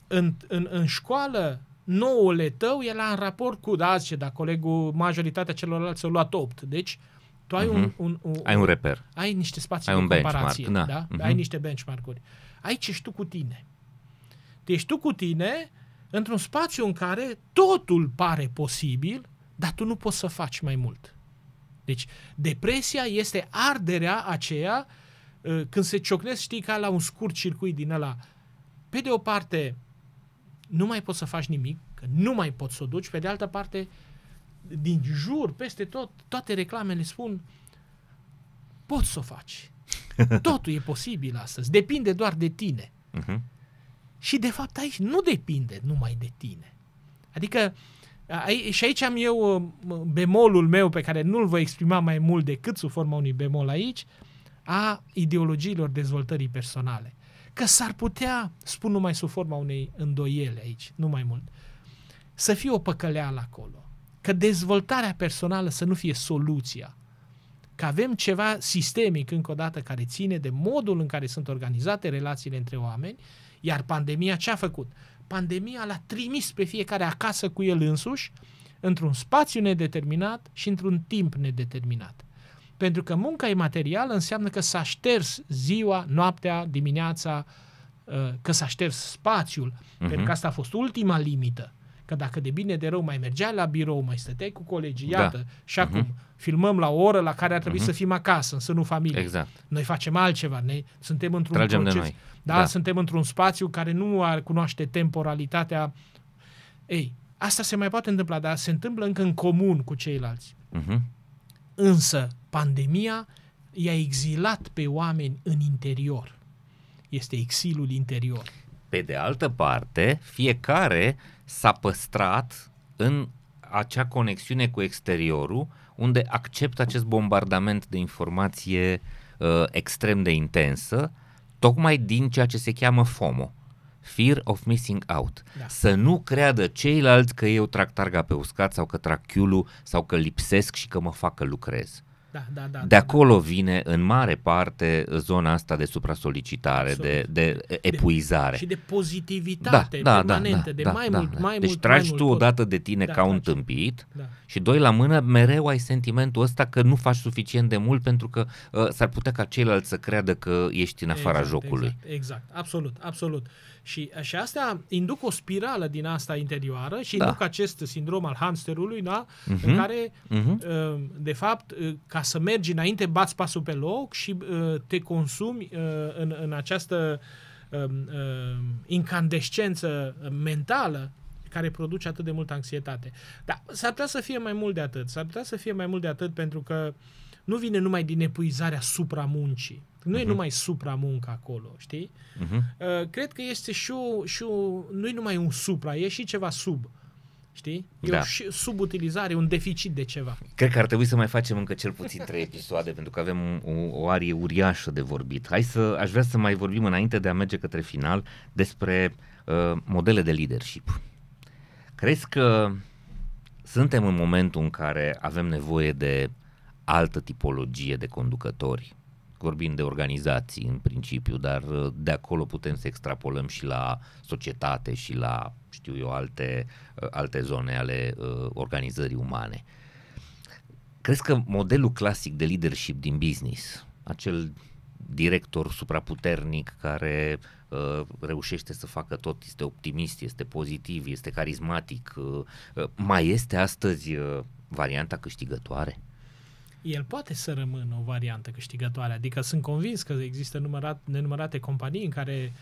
În, în, în școală, nouăle tău e la în raport cu, da, zice, da, colegul, majoritatea celorlalți au luat 8. Deci, tu ai, uh-huh. un, un, un, ai un reper. Ai niște spații ai de un comparație. Benchmark, da. da? Uh-huh. Ai mhm. niște benchmark-uri. Aici ești tu cu tine. Deci tu cu tine într-un spațiu în care totul pare posibil, dar tu nu poți să faci mai mult. Deci, depresia este arderea aceea ă, când se ciocnesc, știi, ca la un scurt circuit din ăla. Pe de o parte, nu mai poți să faci nimic, că nu mai poți să o duci, pe de altă parte, din jur, peste tot, toate reclamele spun poți să o faci. *laughs* Totul e posibil astăzi, depinde doar de tine. Uh-huh. Și de fapt aici nu depinde numai de tine. Adică aici, și aici am eu um, bemolul meu pe care nu-l voi exprima mai mult decât sub forma unui bemol aici, a ideologiilor dezvoltării personale. Că s-ar putea, spun numai sub forma unei îndoiele aici, nu mai mult, să fie o păcăleală acolo. Că dezvoltarea personală să nu fie soluția. Că avem ceva sistemic, încă o dată, care ține de modul în care sunt organizate relațiile între oameni iar pandemia ce a făcut? Pandemia l-a trimis pe fiecare acasă cu el însuși, într-un spațiu nedeterminat și într-un timp nedeterminat. Pentru că munca imaterială înseamnă că s-a șters ziua, noaptea, dimineața, uh, că s-a șters spațiul, uh-huh. pentru că asta a fost ultima limită. Că dacă de bine de rău mai mergeai la birou, mai stăteai cu colegii, da. și acum uh-huh. filmăm la o oră la care ar trebui uh-huh. să fim acasă, în sânul familiei. Exact. Noi facem altceva, ne suntem într-un Tragem proces. De noi. Da? da. Suntem într-un spațiu care nu cunoaște temporalitatea. Ei, asta se mai poate întâmpla, dar se întâmplă încă în comun cu ceilalți. Uh-huh. Însă, pandemia i-a exilat pe oameni în interior. Este exilul interior. Pe de altă parte, fiecare s-a păstrat în acea conexiune cu exteriorul, unde acceptă acest bombardament de informație uh, extrem de intensă, uh, tocmai din ceea ce se cheamă FOMO, Fear of Missing Out. Da. Să nu creadă ceilalți că eu trag targa pe uscat sau că trag chiulul sau că lipsesc și că mă fac că lucrez. Da, da, da, de da. acolo vine în mare parte zona asta de supra solicitare, de, de epuizare. De, și de pozitivitate da, da, da permanentă, da, da, de mai da, mult, da. mai deci mult, tragi mai tu o odată de tine da, ca un tâmpit da. și doi la mână mereu ai sentimentul ăsta că nu faci suficient de mult pentru că uh, s-ar putea ca ceilalți să creadă că ești în afara exact, jocului. Exact, exact, absolut, absolut. Și, și astea induc o spirală din asta interioară și da. induc acest sindrom al hamsterului, da? Uh-huh. În mhm. care, uh-huh. de fapt, uh, ca să mergi înainte, bați pasul pe loc și uh, te consumi uh, în, în această um, incandescență mentală care produce atât de multă anxietate. Dar s-ar putea să fie mai mult de atât. S-ar putea să fie mai mult de atât pentru că nu vine numai din epuizarea supra muncii nu uh-huh. e mhm. numai supra muncă acolo, știi? Uh-huh. Uh, cred că este și, o, și o, nu e numai un supra, e și ceva sub. Știi? E da. o subutilizare, un deficit de ceva. Cred că ar trebui să mai facem încă cel puțin trei *laughs* episoade, pentru că avem o, o arie uriașă de vorbit. Hai să, aș vrea să mai vorbim înainte de a merge către final despre uh, modele de leadership. Crezi că suntem în momentul în care avem nevoie de altă tipologie de conducători vorbim de organizații în principiu, dar uh, de acolo putem să extrapolăm și la societate și la, știu eu, alte, uh, alte zone ale uh, organizării umane. Crezi că modelul clasic de leadership din business, acel director supraputernic care uh, reușește să facă tot, este optimist, este pozitiv, este carismatic, uh, mai este astăzi uh, varianta câștigătoare? el poate să rămână o variantă câștigătoare. Adică sunt convins că există numărat, nenumărate companii în care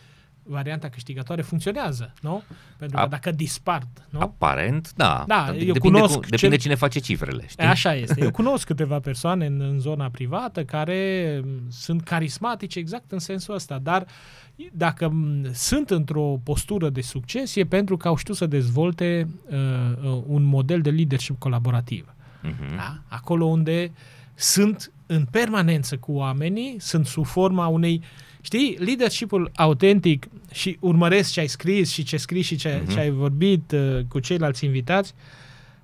varianta câștigătoare funcționează, nu? Pentru că A, dacă dispart, nu? Aparent, da. Da, eu depinde cunosc... Cu, depinde ce... cine face cifrele, știi? Așa este. Eu *laughs* cunosc câteva persoane în, în zona privată care sunt carismatice exact în sensul ăsta, dar dacă sunt într-o postură de succes e pentru că au știut să dezvolte uh, uh un model de leadership colaborativ. Uh-huh. Da? Acolo unde sunt în permanență cu oamenii, sunt sub forma unei Știi, leadershipul autentic și urmăresc ce ai scris și ce scrii și ce, uh-huh. ce ai vorbit uh, cu ceilalți invitați,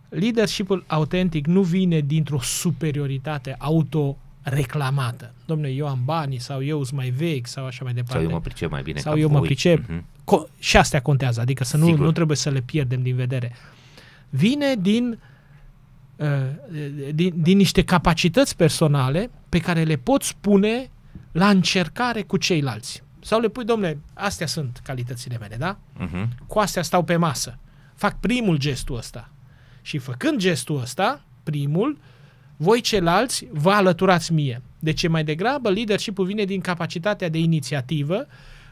leadershipul autentic nu vine dintr-o superioritate auto reclamată. Domnule, eu am bani sau eu sunt mai vechi sau așa mai departe. Sau eu mă pricep mai bine. Sau eu mă pricep. Uh-huh. Co- și astea contează, adică să nu, nu trebuie să le pierdem din vedere. Vine din Eh, din, din niște capacități personale pe care le poți pune la încercare cu ceilalți. Sau le pui, domnule, astea sunt calitățile mele, da? Uh-huh. Cu astea stau pe masă. Fac primul gestul ăsta. Și făcând gestul ăsta, primul, voi ceilalți vă alăturați mie. Deci mai degrabă leadership vine din capacitatea de inițiativă,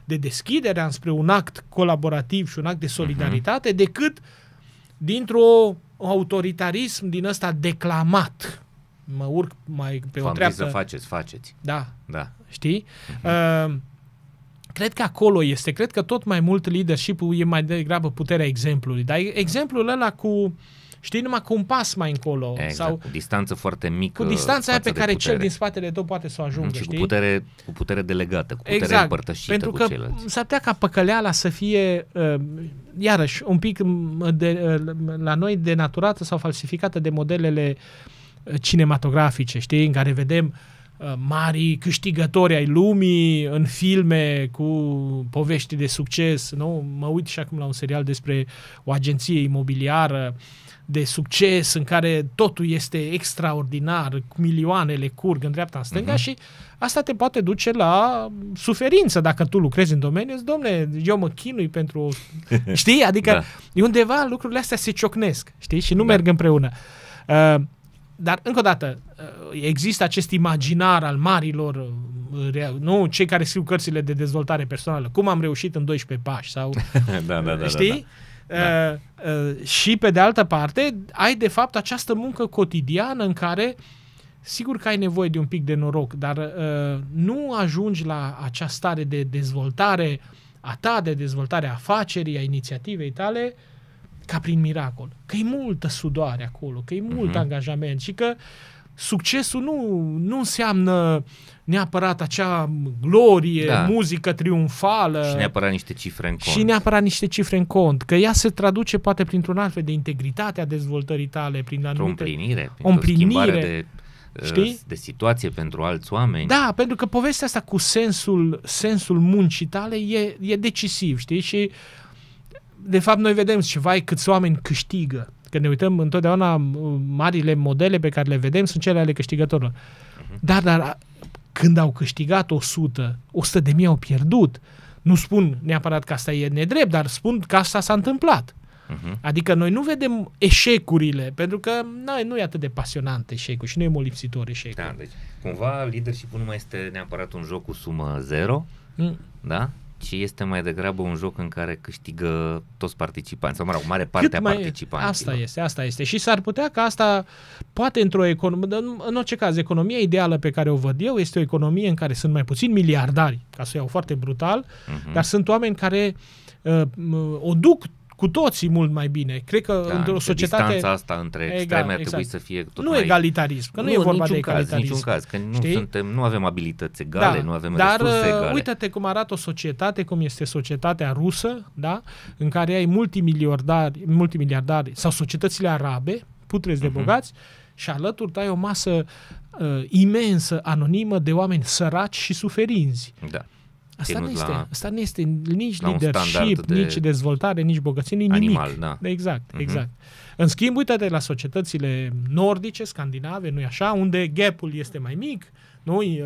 de deschidere înspre un act colaborativ și un act de solidaritate, uh-huh. decât dintr-o un autoritarism din ăsta declamat. Mă urc mai pe V-am o treaptă. să faceți, faceți. Da. Da. Știi? Uh-huh. Uh, cred că acolo este. Cred că tot mai mult leadership-ul e mai degrabă puterea exemplului. Dar exemplul ăla cu uh, știi, numai cu un pas mai încolo. Exact, sau cu distanță foarte mică. Cu distanța aia pe care putere. cel din spatele tău poate să o ajungă. Și știi? cu putere, cu putere delegată, cu putere exact, împărtășită pentru cu că ceilalți. s-ar putea ca păcăleala să fie, uh, iarăși, un pic uh, de, uh, la noi denaturată sau falsificată de modelele uh, cinematografice, știi, în care vedem uh, mari câștigători ai lumii în filme cu povești de succes, nu? Mă uit și acum la un serial despre o agenție imobiliară uh, de succes în care totul este extraordinar, milioanele curg în dreapta, în stânga uh-huh. și asta te poate duce la suferință dacă tu lucrezi în domeniu. domne, eu mă chinui pentru... *laughs* știi? Adică da. undeva lucrurile astea se ciocnesc, știi? Și nu da. merg împreună. Uh, dar, încă o dată, uh, există acest imaginar al marilor, uh, nu cei care scriu cărțile de dezvoltare personală. Cum am reușit în 12 pași sau... *laughs* Da, da, da, da, știi? Da, da. Da. Uh, uh, și pe de altă parte, ai de fapt această muncă cotidiană în care sigur că ai nevoie de un pic de noroc, dar uh, nu ajungi la această stare de dezvoltare a ta, de dezvoltare a afacerii, a inițiativei tale, ca prin miracol. Că e multă sudoare acolo, că e mult uh-huh. angajament și că succesul nu, nu înseamnă uh, neapărat acea glorie, da. muzică triumfală. Și neapărat niște cifre în cont. Și neapărat niște cifre în cont. Că ea se traduce poate printr-un alt fel de integritate a dezvoltării tale, prin anumite... O împlinire. O împlinire. de, uh, Știi? de situație pentru alți oameni. Da, pentru că povestea asta cu sensul, sensul muncii tale e, e decisiv, știi? Și de fapt noi vedem și vai câți oameni câștigă. Că ne uităm întotdeauna marile modele pe care le vedem sunt cele ale câștigătorilor. Uh-huh. Dar, dar când au câștigat 100, 100 de mii au pierdut. Nu spun neapărat că asta e nedrept, dar spun că asta s-a întâmplat. Uh-huh. Adică noi nu vedem eșecurile, pentru că na, nu e atât de pasionant eșecul și nu e molipsitor eșecul. Da, deci cumva leadership nu mai este neapărat un joc cu sumă zero, mm. da? ci este mai degrabă un joc în care câștigă toți participanții, sau mă rog, mare parte Cât a participanților. Asta este, asta este. Și s-ar putea ca asta, poate într-o economie, în orice caz, economia ideală pe care o văd eu este o economie în care sunt mai puțini miliardari, ca să o iau foarte brutal, uh-huh. dar sunt oameni care uh, o duc cu toții mult mai bine. Cred că da, într-o societate... Distanța asta între extreme egal, ar exact. trebui exact. să fie tot Nu mai... egalitarism, că nu, nu e vorba de caz, egalitarism. Niciun caz, că nu, suntem, nu avem abilități da, egale, da, nu avem dar, resurse uh, egale. uite-te cum arată o societate, cum este societatea rusă, da? în care ai multimiliardari, multimiliardari sau societățile arabe, putrezi uh-huh. de mhm. bogați, și alături tai o masă uh, imensă, anonimă de oameni săraci și suferinzi. Da. Asta nu, este, la, asta nu este nici leadership, de nici dezvoltare, nici bogăție, nici animal, nimic. Da. De da, Exact, uh-huh. exact. În schimb, uite-te la societățile nordice, scandinave, nu-i așa, unde gapul este mai mic, nu uh,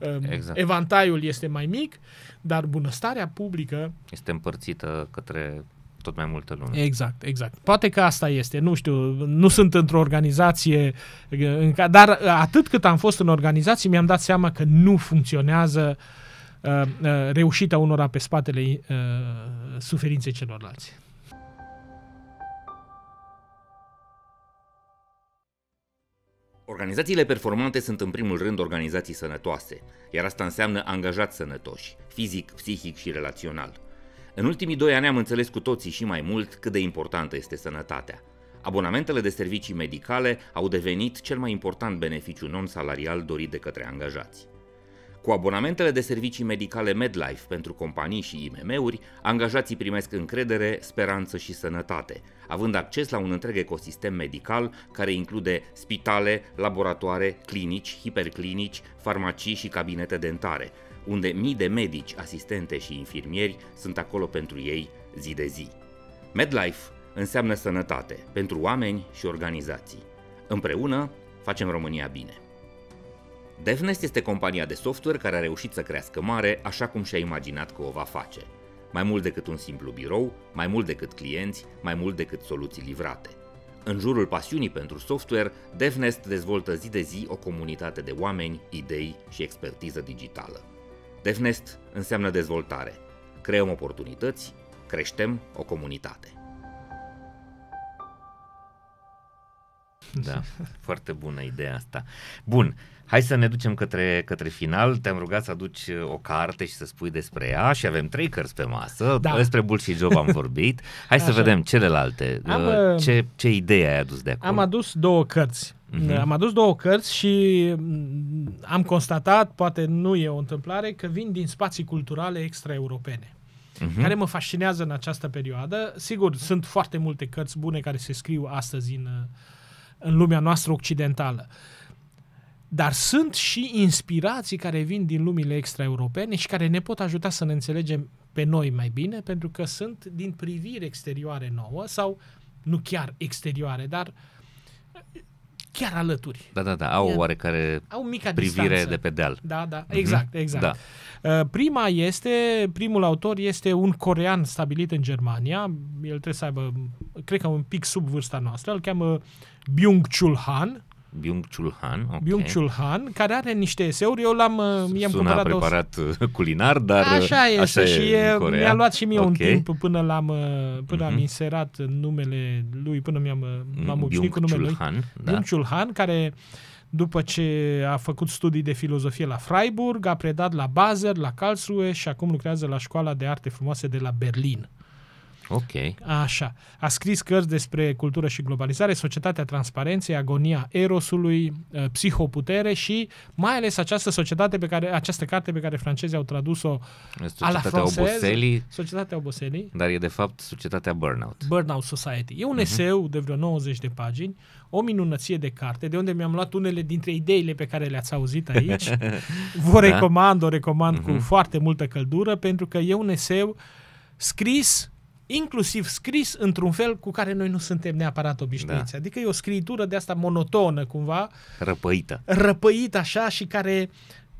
uh, exact. evantaiul este mai mic, dar bunăstarea publică... Este împărțită către tot mai multă lume. Exact, exact. Poate că asta este, nu știu, nu sunt într-o organizație, uh, dar atât cât am fost în organizații, mi-am dat seama că nu funcționează uh, Uh, uh, reușita unora pe spatele uh, suferinței celorlalți. Organizațiile performante sunt în primul rând organizații sănătoase, iar asta înseamnă angajați sănătoși, fizic, psihic și relațional. În ultimii doi ani am înțeles cu toții și mai mult cât de importantă este sănătatea. Abonamentele de servicii medicale au devenit cel mai important beneficiu non-salarial dorit de către angajați. Cu abonamentele de servicii medicale MedLife pentru companii și IMM-uri, angajații primesc încredere, speranță și sănătate, având acces la un întreg ecosistem medical care include spitale, laboratoare, clinici, hiperclinici, farmacii și cabinete dentare, unde mii de medici, asistente și infirmieri sunt acolo pentru ei zi de zi. MedLife înseamnă sănătate pentru oameni și organizații. Împreună facem România bine. DevNest este compania de software care a reușit să crească mare așa cum și-a imaginat că o va face. Mai mult decât un simplu birou, mai mult decât clienți, mai mult decât soluții livrate. În jurul pasiunii pentru software, DevNest dezvoltă zi de zi o comunitate de oameni, idei și expertiză digitală. DevNest înseamnă dezvoltare. Creăm oportunități, creștem o comunitate. Da, *laughs* foarte bună ideea asta. Bun, uh, Hai să ne ducem către, către final. Te-am rugat să aduci uh, o carte și să spui despre ea și avem trei cărți pe masă. Da. Despre Bull și Job am vorbit. *laughs* Hai Așa. să vedem celelalte. Am, uh, uh, ce, ce idee ai adus de acolo? Am adus două cărți. Uh-huh. Am adus două cărți și mm, am constatat, poate nu e o întâmplare, că vin din spații culturale extraeuropene. Uh-huh. care mă fascinează în această perioadă. Sigur, sunt foarte multe cărți bune care se scriu astăzi în, în lumea noastră occidentală. Uh, dar sunt și inspirații care vin din lumile extraeuropene și care ne pot ajuta să ne înțelegem pe noi mai bine, pentru că sunt din priviri exterioare nouă sau nu chiar exterioare, dar eh, chiar alături. Da, da, da, au oarecare au mica privire distanță. de pe deal. Da, da, mhm. exact, mm-hmm. exact. Da. Eh, prima este, primul autor este un corean stabilit în Germania, el trebuie să aibă, cred că un pic sub vârsta noastră, îl cheamă Byung-Chul Han, Byung-Chul Han. Okay. Byung-Chul Han, care are niște eseuri. Eu l-am, uh, mi-am Suna cumpărat preparat o... Uh, culinar, dar așa uh, e, Așa și e, mi-a luat și mie okay. un timp până l-am până mm-hmm. am mhm. inserat numele lui, până mi-am m-am mm, obișnuit cu numele lui. Han, da. Byung-Chul Han, care după ce a făcut studii de filozofie la Freiburg, a predat la Basel, la Karlsruhe și acum lucrează la școala de arte frumoase de la Berlin. Ok. Așa. A scris cărți despre cultură și globalizare, societatea transparenței, agonia erosului, uh, psihoputere și mai ales această societate pe care, această carte pe care francezii au tradus-o societatea la francez, oboselii, Societatea oboselii. Dar e de fapt societatea burnout. Burnout Society. E un uh-huh. de vreo 90 de pagini, o minunăție de carte, de unde mi-am luat unele dintre ideile pe care le-ați auzit aici. *laughs* Vă da? recomand, o recomand uh-huh. cu mhm. foarte multă căldură, pentru că e un eseu scris inclusiv scris într-un fel cu care noi nu suntem neapărat obișnuiți. Da. Adică e o scritură de asta monotonă cumva. Răpăită. Răpăită așa și care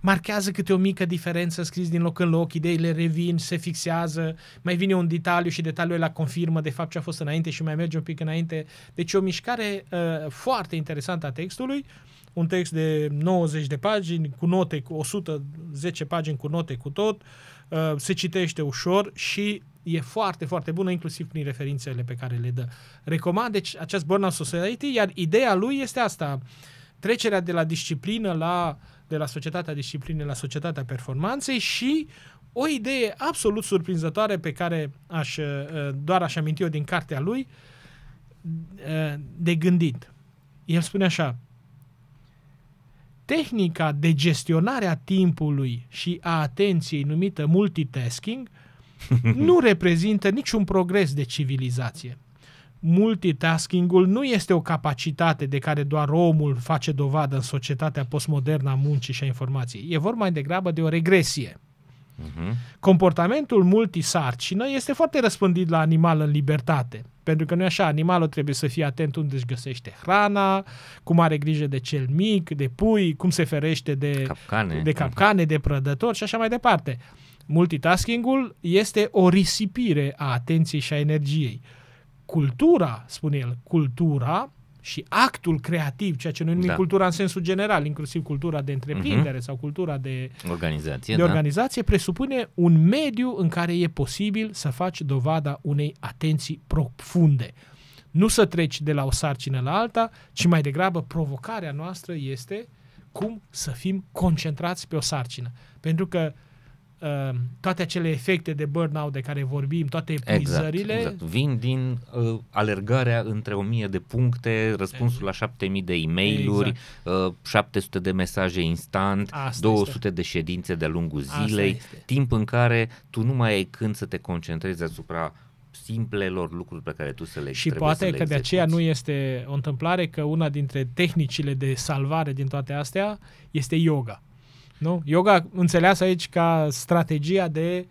marchează câte o mică diferență scris din loc în loc, ideile revin, se fixează, mai vine un detaliu și detaliul la confirmă de fapt ce a fost înainte și mai merge un pic înainte. Deci o mișcare uh, foarte interesantă a textului, un text de 90 de pagini cu note, cu 110 pagini cu note cu tot, uh, se citește ușor și e foarte, foarte bună, inclusiv prin referințele pe care le dă. Recomand, deci, acest Burnout Society, iar ideea lui este asta, trecerea de la disciplină la, de la societatea disciplinei la societatea performanței și o idee absolut surprinzătoare pe care aș, uh, doar aș aminti eu din cartea lui, uh, de gândit. El spune așa, tehnica de gestionare a timpului și a atenției numită multitasking – *laughs* nu reprezintă niciun progres de civilizație. Multitaskingul nu este o capacitate de care doar omul face dovadă în societatea postmodernă a muncii și a informației. E vorba mai degrabă de o regresie. Mhm. Comportamentul multisarcină este foarte răspândit la animal în libertate. Pentru că nu așa, animalul trebuie să fie atent unde își găsește hrana, cum are grijă de cel mic, de pui, cum se ferește de capcane, de, capcane, de prădători și așa mai departe. Uh, Multitasking-ul este o risipire a atenției și a energiei. Cultura, spune el, cultura și actul creativ, ceea ce noi numim da. cultura în sensul general, inclusiv cultura de întreprindere uh-huh. sau cultura de organizație, de da. organizație da. presupune un mediu în care e posibil să faci dovada unei atenții profunde. Nu să treci de la o sarcină la alta, ci mai degrabă provocarea noastră este cum să fim concentrați pe o sarcină. Pentru că Um, toate acele efecte de burnout de care vorbim, toate epuizările. Exact, exact. Vin din uh, alergarea între o mie de puncte, răspunsul exact. la 7000 de e-mail-uri, exact. uh, 700 de mesaje instant, Asta 200 este. de ședințe de-a lungul zilei, timp în care tu nu mai ai când să te concentrezi asupra simplelor lucruri pe care tu să le Și poate să că de aceea nu este o întâmplare că una dintre tehnicile de salvare din toate astea este yoga. Nu? Yoga înțeleasă aici ca strategia de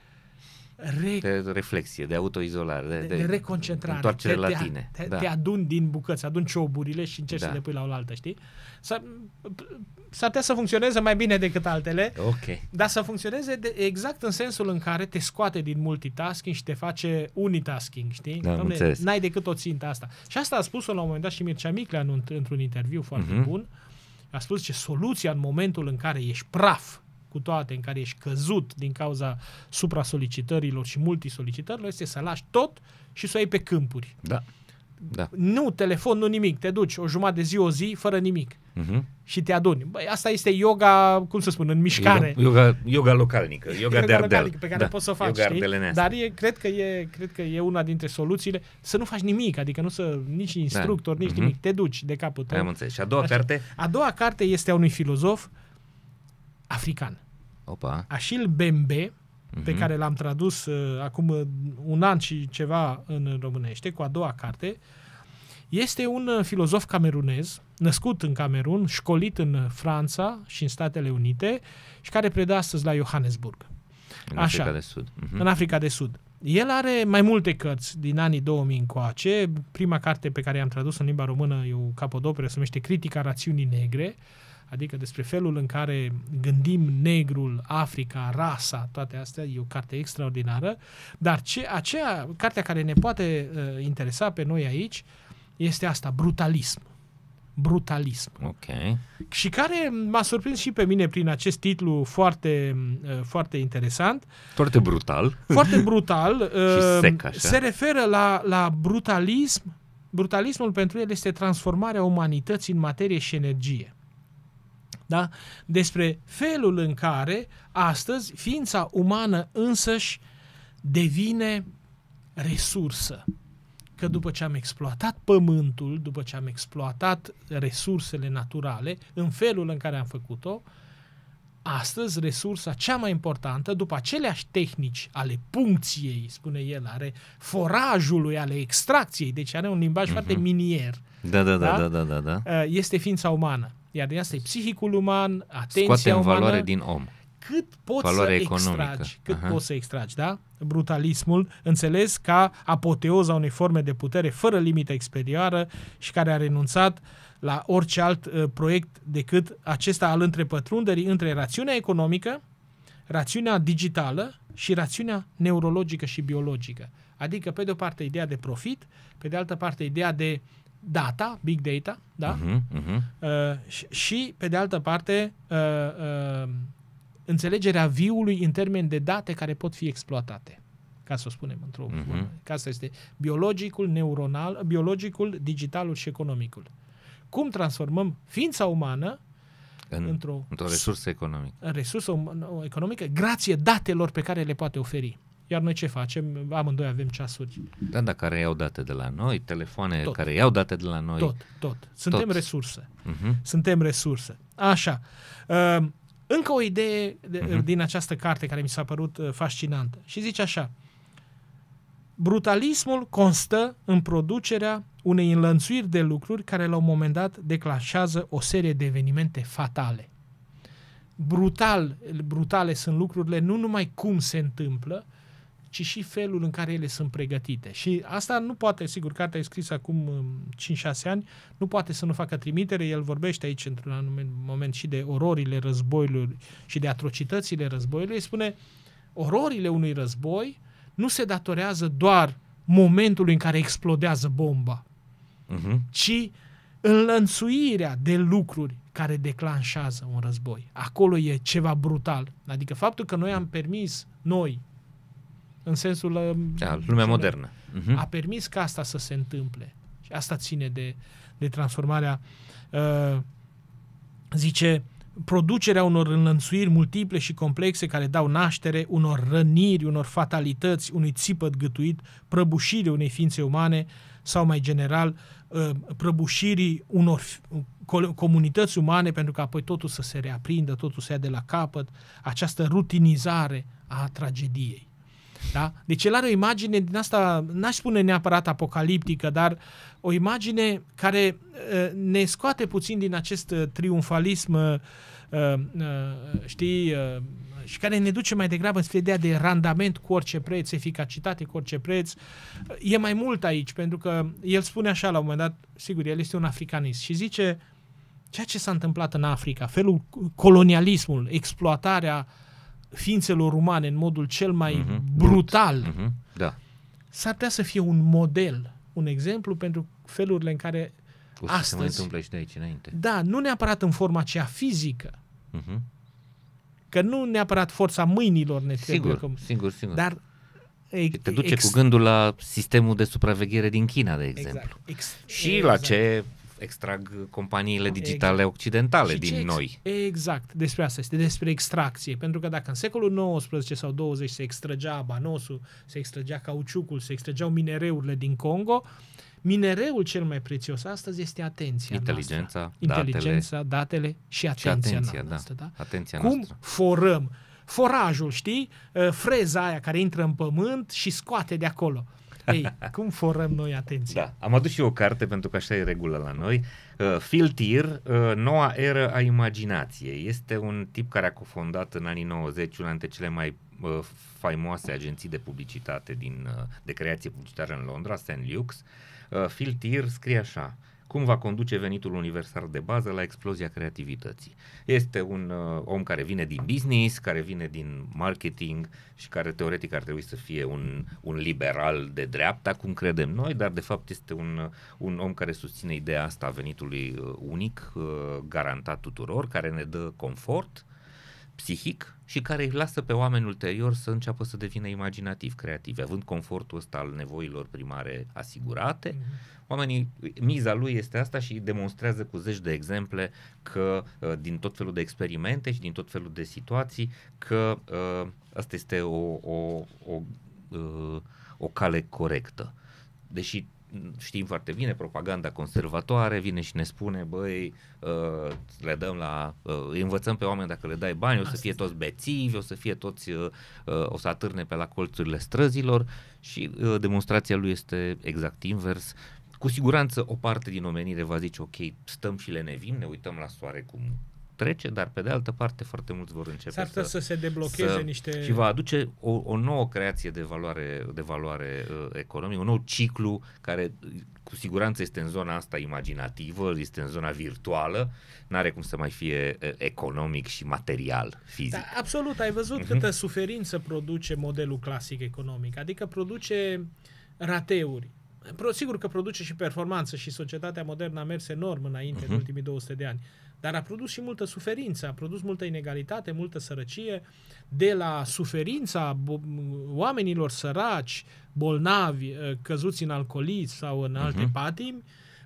Re... De reflexie, de autoizolare, de, de, de reconcentrare, întoarcere te, la tine. Te, da. te adun din bucăți, adun cioburile și încerci da. să le pui la oaltă, știi? S-ar, s-ar putea să funcționeze mai bine decât altele, okay. dar să funcționeze de, exact în sensul în care te scoate din multitasking și te face unitasking, știi? Da, Doamne, n-ai decât o țintă asta. Și asta a spus-o la un moment dat și Mircea Miclea într- într-un interviu foarte uh-huh. bun, uh, a spus ce soluția în momentul în care ești praf cu toate, în care ești căzut din cauza supra-solicitărilor și multisolicitărilor, este să lași tot și să o iei pe câmpuri. Da. Da. Nu telefon, nu nimic. Te duci o jumătate de zi, o zi, fără nimic. Uh-huh. Și te aduni. Băi, asta este yoga, cum să spun, în mișcare. Yoga, yoga localnică, yoga, yoga de Ardel. pe care da. poți să o faci, yoga știi? Dar e, cred, că e, cred că e una dintre soluțiile să nu faci nimic, adică nu să, nici da. instructor, da. nici uh-huh. nimic. Te duci de capul tău. Am înțeles. Și a doua Așa. carte? A doua carte este a unui filozof african. Opa. Așil Bembe, pe mhm. care l-am tradus uh, acum uh, un an și ceva în românește, cu a doua carte, este un uh, filozof camerunez, născut în Camerun, școlit în Franța și în Statele Unite și care predă astăzi la Johannesburg. În Așa, Africa de Sud. Uh-huh. În Africa de Sud. El are mai multe cărți din anii 2000 încoace. Prima carte pe care am tradus în limba română e o capodoperă, se numește Critica rațiunii negre. Uh, adică despre felul în care gândim negrul, Africa, rasa, toate astea, e o carte extraordinară, dar ce, aceea, cartea care ne poate uh, interesa pe noi aici este asta, brutalism. Brutalism. Ok. Și care m-a surprins și pe mine prin acest titlu foarte, uh, foarte interesant. Foarte brutal. Foarte *laughs* brutal. Uh, și sec așa. Se referă la, la brutalism. Brutalismul pentru el este transformarea umanității în materie și energie da? despre felul în care astăzi ființa umană însăși devine resursă. Că după ce am exploatat pământul, după ce am exploatat resursele naturale, în felul în care am făcut-o, astăzi resursa cea mai importantă, după aceleași tehnici ale puncției, spune el, are forajului, ale extracției, deci are un limbaj uh-huh. foarte minier, da da, da, da, da, da, da, da, uh, este ființa umană. Iar din asta e psihicul uman, atenția Scoatem umană. valoare din om. Cât poți valoare să economică. extragi, cât Aha. poți să extragi, da? Brutalismul, înțeles ca apoteoza unei forme de putere fără limită exterioară și care a renunțat la orice alt uh, proiect decât acesta al întrepătrunderii între rațiunea economică, rațiunea digitală și rațiunea neurologică și biologică. Adică, pe de o parte, ideea de profit, pe de altă parte, ideea de data, big data, da? Uh-huh, uh-huh. Uh, și, și, pe de altă parte, uh, uh, înțelegerea viului în termen de date care pot fi exploatate. Ca să o spunem într-o uh-huh. Ca asta este biologicul, neuronal, biologicul, digitalul și economicul. Cum transformăm ființa umană în, într-o, într-o resursă economică. În resursă economică, grație datelor pe care le poate oferi. Iar noi ce facem? Amândoi avem ceasuri. Da, dar care iau date de la noi, telefoane tot. care iau date de la noi. Tot, tot. Suntem tot. resurse. Uh-huh. Suntem resurse. Așa. Uh, încă o idee de, uh-huh. din această carte care mi s-a părut eh, fascinantă. Și zice așa. Brutalismul constă în producerea unei înlănțuiri de lucruri care la un moment dat declanșează o serie de evenimente fatale. Brutal, brutale sunt lucrurile, nu numai cum se întâmplă, ci și felul în care ele sunt pregătite. Și asta nu poate, sigur, cartea e scrisă acum 5-6 um, ani, nu poate să nu facă trimitere, el vorbește aici într-un anumit moment și de ororile războiului și de atrocitățile războiului, el spune, ororile unui război nu se datorează doar momentului în care explodează bomba, uh-huh. ci înlănțuirea de lucruri care declanșează un război. Acolo e ceva brutal. Adică faptul că noi am permis, noi, în sensul uh, da, lumea modernă. Uh-huh. A permis ca asta să se întâmple. Și asta ține de, de transformarea, uh, zice, producerea unor înlănțuiri multiple și complexe care dau naștere unor răniri, unor fatalități, unui țipăt gătuit, prăbușirii unei ființe umane sau mai general uh, prăbușirii unor comunități umane pentru că apoi totul să se reaprindă, totul să ia de la capăt, această rutinizare a tragediei. Da? Deci el are o imagine din asta, n-aș spune neapărat apocaliptică, dar o imagine care uh, ne scoate puțin din acest uh, triumfalism, uh, știi, și care ne duce mai degrabă spre ideea de randament cu orice preț, eficacitate cu orice preț. E mai mult aici, pentru că el spune așa la un moment dat, sigur, el este un africanist și zice ceea ce s-a întâmplat în Africa, felul colonialismul, exploatarea uh, ființelor umane în modul cel mai uh-huh. brutal, uh-huh. Da. s-ar putea să fie un model, un exemplu pentru felurile în care o să astăzi... se mai întâmplă și de aici înainte. Da, nu neapărat în forma aceea fizică, uh-huh. că nu neapărat forța mâinilor ne sigur, Că, sigur, sigur. Dar e, Te duce ex... cu gândul la sistemul de supraveghere din China, de exact. exemplu. Exact. Ex... Și exact. la ce extrag companiile ah, digitale occidentale și din ex- noi. Exact, despre asta este, despre extracție. Pentru că dacă în secolul 19 sau 20 se extragea banosul, se extragea cauciucul, se extrageau minereurile din Congo, minereul cel mai prețios astăzi este atenția Inteligența, noastră. Inteligența, datele, datele și atenția, și atenția noastră. Da? Da? Atenția Cum noastră. forăm? Forajul, știi? Freza aia care intră în pământ și scoate de acolo ei, cum forăm noi atenția? Da. Am adus și o carte pentru că așa e regulă la noi. Uh, Phil Tier, uh, Noua Era a imaginației. Este un tip care a cofondat în anii 90 una dintre cele mai uh, faimoase agenții de publicitate din, uh, de creație publicitară în Londra, St. Luke's. Uh, Phil Tier scrie așa cum va conduce venitul universal de bază la explozia creativității. Este un uh, om care vine din business, care vine din marketing și care teoretic ar trebui să fie un, un liberal de dreapta, cum credem noi, dar de fapt este un, uh, un om care susține ideea asta a venitului uh, unic, uh, garantat tuturor, care ne dă confort psihic și care îi lasă pe oameni ulterior să înceapă să devină imaginativ creativi, având confortul ăsta al nevoilor primare asigurate. Mm-hmm. Oamenii, miza lui este asta și demonstrează cu zeci de exemple că uh, din tot felul de experimente și din tot felul de situații că uh, asta este o, o, o, o, uh, o cale corectă. Deși știm foarte bine, propaganda conservatoare vine și ne spune, băi, uh, le dăm la, uh, învățăm pe oameni dacă le dai bani, o să fie toți bețivi, o să fie toți, uh, o să atârne pe la colțurile străzilor și uh, demonstrația lui este exact invers. Cu siguranță o parte din omenire va zice, ok, stăm și le nevim, ne uităm la soare cum trece, dar pe de altă parte foarte mulți vor începe S-ar să, să se deblocheze să, niște... Și va aduce o, o nouă creație de valoare, de valoare uh, economică, un nou ciclu care uh, cu siguranță este în zona asta imaginativă, este în zona virtuală, n-are cum să mai fie uh, economic și material, fizic. Da, absolut, ai văzut uh-huh. câtă suferință produce modelul clasic economic, adică produce rateuri. Pro, sigur că produce și performanță și societatea modernă a mers enorm înainte uh-huh. în mhm. ultimii 200 de ani dar a produs și multă suferință, a produs multă inegalitate, multă sărăcie, de la suferința oamenilor săraci, bolnavi, eh, căzuți în alcoolism sau în alte uh-huh. patimi,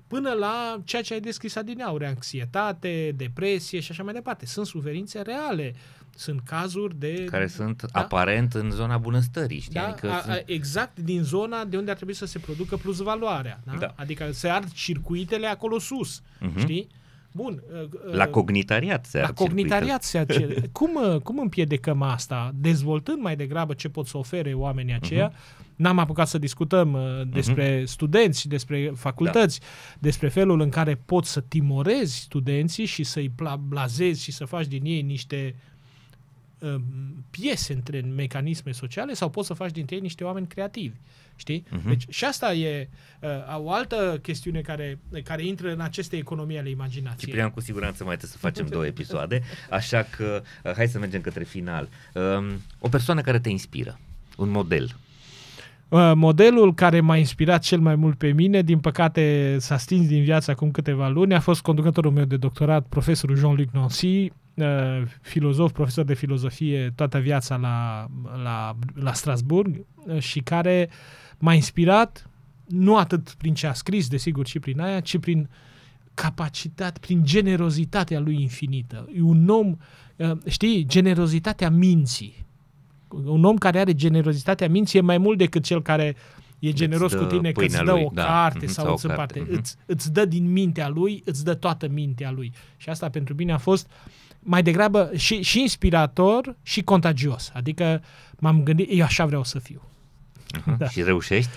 până la ceea ce ai descris adineaure, anxietate, depresie și așa mai departe. Sunt suferințe reale, sunt cazuri de... Care sunt da? aparent în zona bunăstării, știi? Da? Adică a, a, Exact din zona de unde ar trebui să se producă plus valoarea, da? da. Adică se ard circuitele acolo sus, uh-huh. știi? Bun. Uh, uh, la cognitariat se La cognitariat se acel. *laughs* Cum, uh, cum împiedecăm asta? Dezvoltând mai degrabă ce pot să ofere oamenii aceia. Uh-huh. N-am apucat să discutăm despre uh-huh. studenți, despre facultăți, da. despre felul în care poți să timorezi studenții și să-i blazezi și să faci din ei niște um, piese între mecanisme sociale sau poți să faci dintre ei niște oameni creativi Știi? Uh-huh. Deci și asta e uh, o altă chestiune care, care intră în aceste economii ale imaginației. Ciprian, cu siguranță mai trebuie să facem două *laughs* episoade, așa că uh, hai să mergem către final. Um, o persoană care te inspiră, un model. Uh, modelul care m-a inspirat cel mai mult pe mine, din păcate s-a stins din viață acum câteva luni, a fost conducătorul meu de doctorat, profesorul Jean-Luc Nancy, uh, filozof, profesor de filozofie toată viața la, la, la Strasburg uh, și care uh, m-a inspirat nu atât prin ce a scris, desigur, și prin aia, ci prin capacitate, prin generozitatea lui infinită. E un om, uh, știi, generozitatea minții. Un om care are generozitatea minții e mai mult decât cel care e generos cu tine că îți dă lui, o da. carte sau, sau îți împarte. Carte. Îți, mhm. îți dă din mintea lui, îți dă toată mintea lui. Și asta pentru mine a fost mai degrabă și, și inspirator și contagios. Adică m-am gândit, eu așa vreau să fiu. Uh-huh. Da. Și reușești?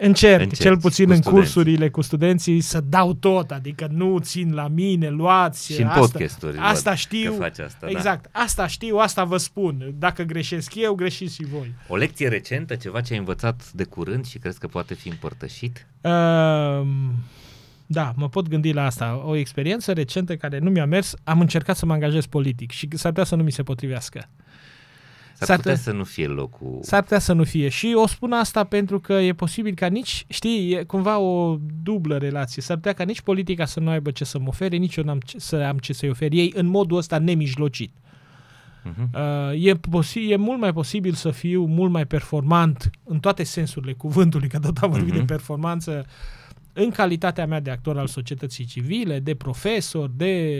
Încerc, Încerc, cel puțin cu în studenții. cursurile cu studenții, să dau tot, adică nu țin la mine, luați. Și în asta, podcasturi. Asta știu. Că faci asta, da. exact, da. asta știu, asta vă spun. Dacă greșesc eu, greșiți și voi. O lecție recentă, ceva ce ai învățat de curând și crezi că poate fi împărtășit? Uh, da, mă pot gândi la asta. O experiență recentă care nu mi-a mers, am încercat să mă angajez politic și s-ar putea să nu mi se potrivească. S-ar, putea să nu fie locul. S-ar putea să nu fie. Și o spun asta pentru că e posibil ca nici, știi, e cumva o dublă relație. S-ar putea ca nici politica să nu aibă ce să-mi ofere, nici eu n-am ce, să am ce să-i ofer ei în modul ăsta nemijlocit. Uh-huh. Uh, e, posi- e mult mai posibil să fiu mult mai performant în toate sensurile cuvântului, că tot am vorbit uh-huh. de mhm. performanță uh, în calitatea mea de actor al societății civile, de profesor, de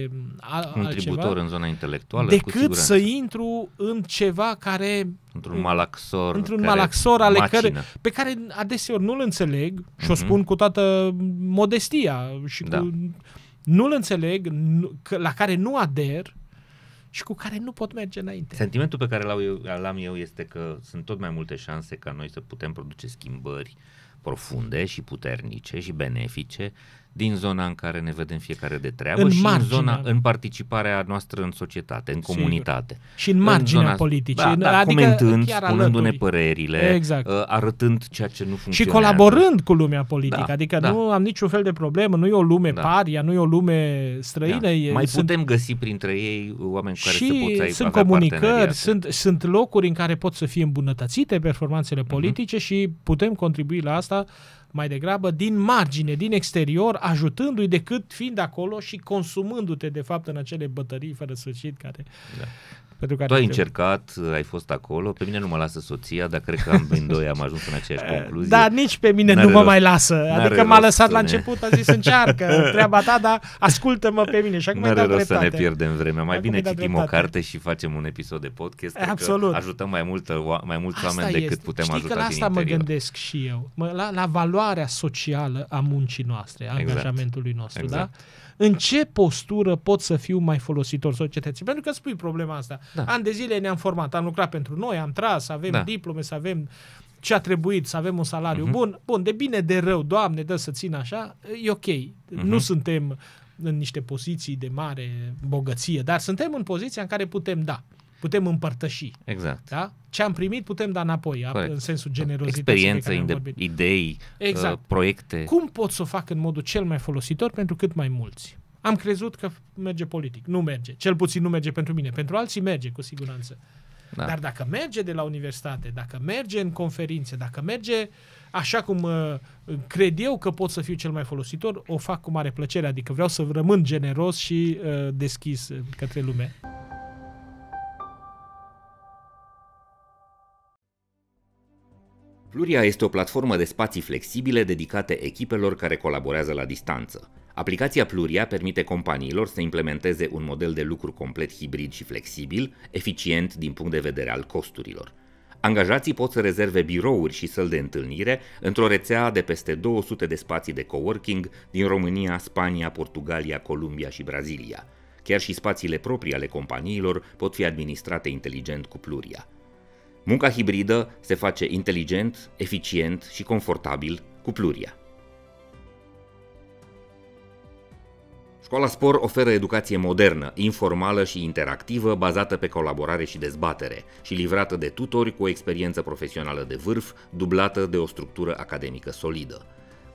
contributor mm, altceva, în zona intelectuală, decât cu să intru în ceva care într-un malaxor, într-un malaxor ale care, pe care adeseori nu-l înțeleg și mm-hmm. o mhm. spun cu toată modestia și da. cu nu-l înțeleg, la care nu ader și cu care nu pot merge înainte. Sentimentul pe care l-am eu, l-am eu este că sunt tot mai multe șanse ca noi să putem produce schimbări uh, profunde și puternice și benefice din zona în care ne vedem fiecare de treabă în și margine. în zona în participarea noastră în societate, în comunitate. Sigur. Și în marginea politică, zona, da, da, adică comentând, spunându-ne părerile, exact. Uh, arătând ceea ce nu funcționează. Și colaborând cu lumea politică, da, adică da. nu am niciun fel de problemă, nu e o lume da. paria, nu e o lume străină. Da. Mai sunt... putem găsi printre ei oameni cu care și se pot ai, sunt comunicări, sunt, sunt locuri în care pot să fie îmbunătățite performanțele mhm. politice uh-huh. și putem contribui la asta uh, mai degrabă din margine, din exterior, ajutându-i decât fiind acolo și consumându-te de fapt în acele bătării fără sfârșit care da. Pentru că tu ai încercat, ai fost acolo, pe mine nu mă lasă soția, dar cred că amândoi am ajuns în aceeași *laughs* eh, concluzie. Da, nici pe mine nu mă mai lasă. Adică m-a lăsat la început, a zis încearcă *laughs* treaba ta, dar ascultă-mă pe mine. Și acum N-are rost să ne pierdem vremea. Mai bine citim o carte și facem un episod de podcast. Absolut. ajutăm mai, multă, mai mulți oameni decât putem Știi ajuta că la asta mă gândesc și eu. la, la valoarea socială a muncii noastre, a exact. angajamentului nostru. Da? Exact în ce postură pot să fiu mai folositor societății. Pentru că spui problema asta. Da. An de zile ne-am format, am lucrat pentru noi, am tras, avem da. diplome, să avem ce a trebuit, să avem un salariu uh-huh. bun. Bun, de bine, de rău, Doamne, dă să țin așa, e ok. Uh-huh. Nu mhm. suntem în niște poziții de mare bogăție, dar suntem în poziția în care putem da putem împărtăși. Exact. Da? Ce am primit putem da înapoi, Corect. în sensul generozității. Experiență, inde- idei, uh, exact. uh, proiecte. Cum pot să o fac în modul cel mai folositor pentru cât mai mulți? Am crezut că merge politic. Nu merge. Cel puțin nu merge pentru mine. Pentru alții merge, cu siguranță. Da. Dar dacă merge de la universitate, dacă merge în conferințe, dacă merge așa cum uh, cred eu că pot să fiu cel mai folositor, o fac cu mare plăcere. Adică vreau să rămân generos și uh, deschis uh, către lume. Pluria este o platformă de spații flexibile dedicate echipelor care colaborează la distanță. Aplicația Pluria permite companiilor să implementeze un model de lucru complet hibrid și flexibil, eficient din punct de vedere al costurilor. Angajații pot să rezerve birouri și săli de întâlnire într-o rețea de peste 200 de spații de coworking din România, Spania, Portugalia, Columbia și Brazilia. Chiar și spațiile proprii ale companiilor pot fi administrate inteligent cu Pluria. Munca hibridă se face inteligent, eficient și confortabil cu pluria. Școala Spor oferă educație modernă, informală și interactivă, bazată pe colaborare și dezbatere și livrată de tutori cu o experiență profesională de vârf, dublată de o structură academică solidă.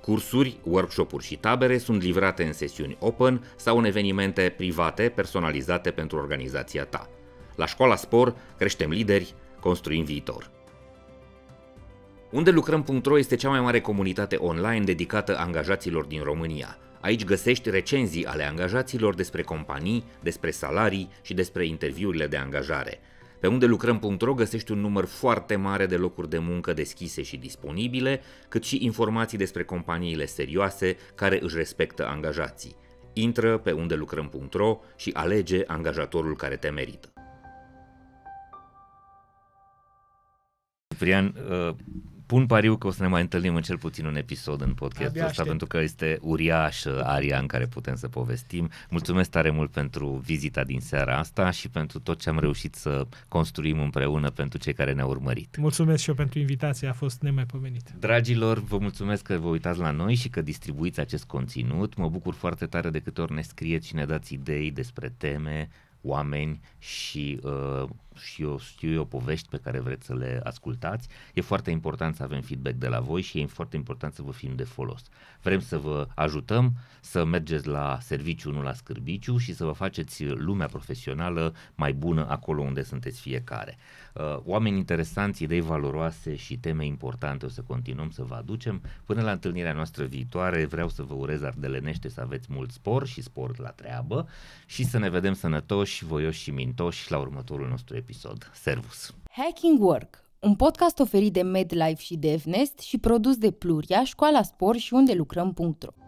Cursuri, workshop-uri și tabere sunt livrate în sesiuni open sau în evenimente private personalizate pentru organizația ta. La Școala Spor creștem lideri, Construim viitor. Unde este cea mai mare comunitate online dedicată angajaților din România. Aici găsești recenzii ale angajaților despre companii, despre salarii și despre interviurile de angajare. Pe unde lucrăm.ro găsești un număr foarte mare de locuri de muncă deschise și disponibile, cât și informații despre companiile serioase care își respectă angajații. Intră pe unde lucrăm.ro și alege angajatorul care te merită. Ciprian, uh, pun pariu că o să ne mai întâlnim în cel puțin un episod în podcastul ăsta, pentru că este uriașă uh, aria în care putem să povestim. Mulțumesc tare mult pentru vizita din seara asta și pentru tot ce am reușit să construim împreună pentru cei care ne-au urmărit. Mulțumesc și eu pentru invitație, a fost nemaipomenit. Dragilor, vă mulțumesc că vă uitați la noi și că distribuiți acest conținut. Mă bucur foarte tare de câte ori ne scrieți și ne dați idei despre teme, oameni și uh, și eu știu eu povești pe care vreți să le ascultați. E foarte important să avem feedback de la voi și e foarte important să vă fim de folos. Vrem să vă ajutăm să mergeți la serviciu, nu la scârbiciu și să vă faceți lumea profesională mai bună acolo unde sunteți fiecare. Uh, oameni interesanți, idei valoroase și teme importante o să continuăm să vă aducem. Până la întâlnirea noastră viitoare vreau să vă urez ardelenește să aveți mult spor și sport la treabă și să ne vedem sănătoși, voioși și mintoși la următorul nostru episod. Servus! Hacking Work un podcast oferit de MedLife și DevNest și produs de Pluria, Școala Spor și unde lucrăm.ro.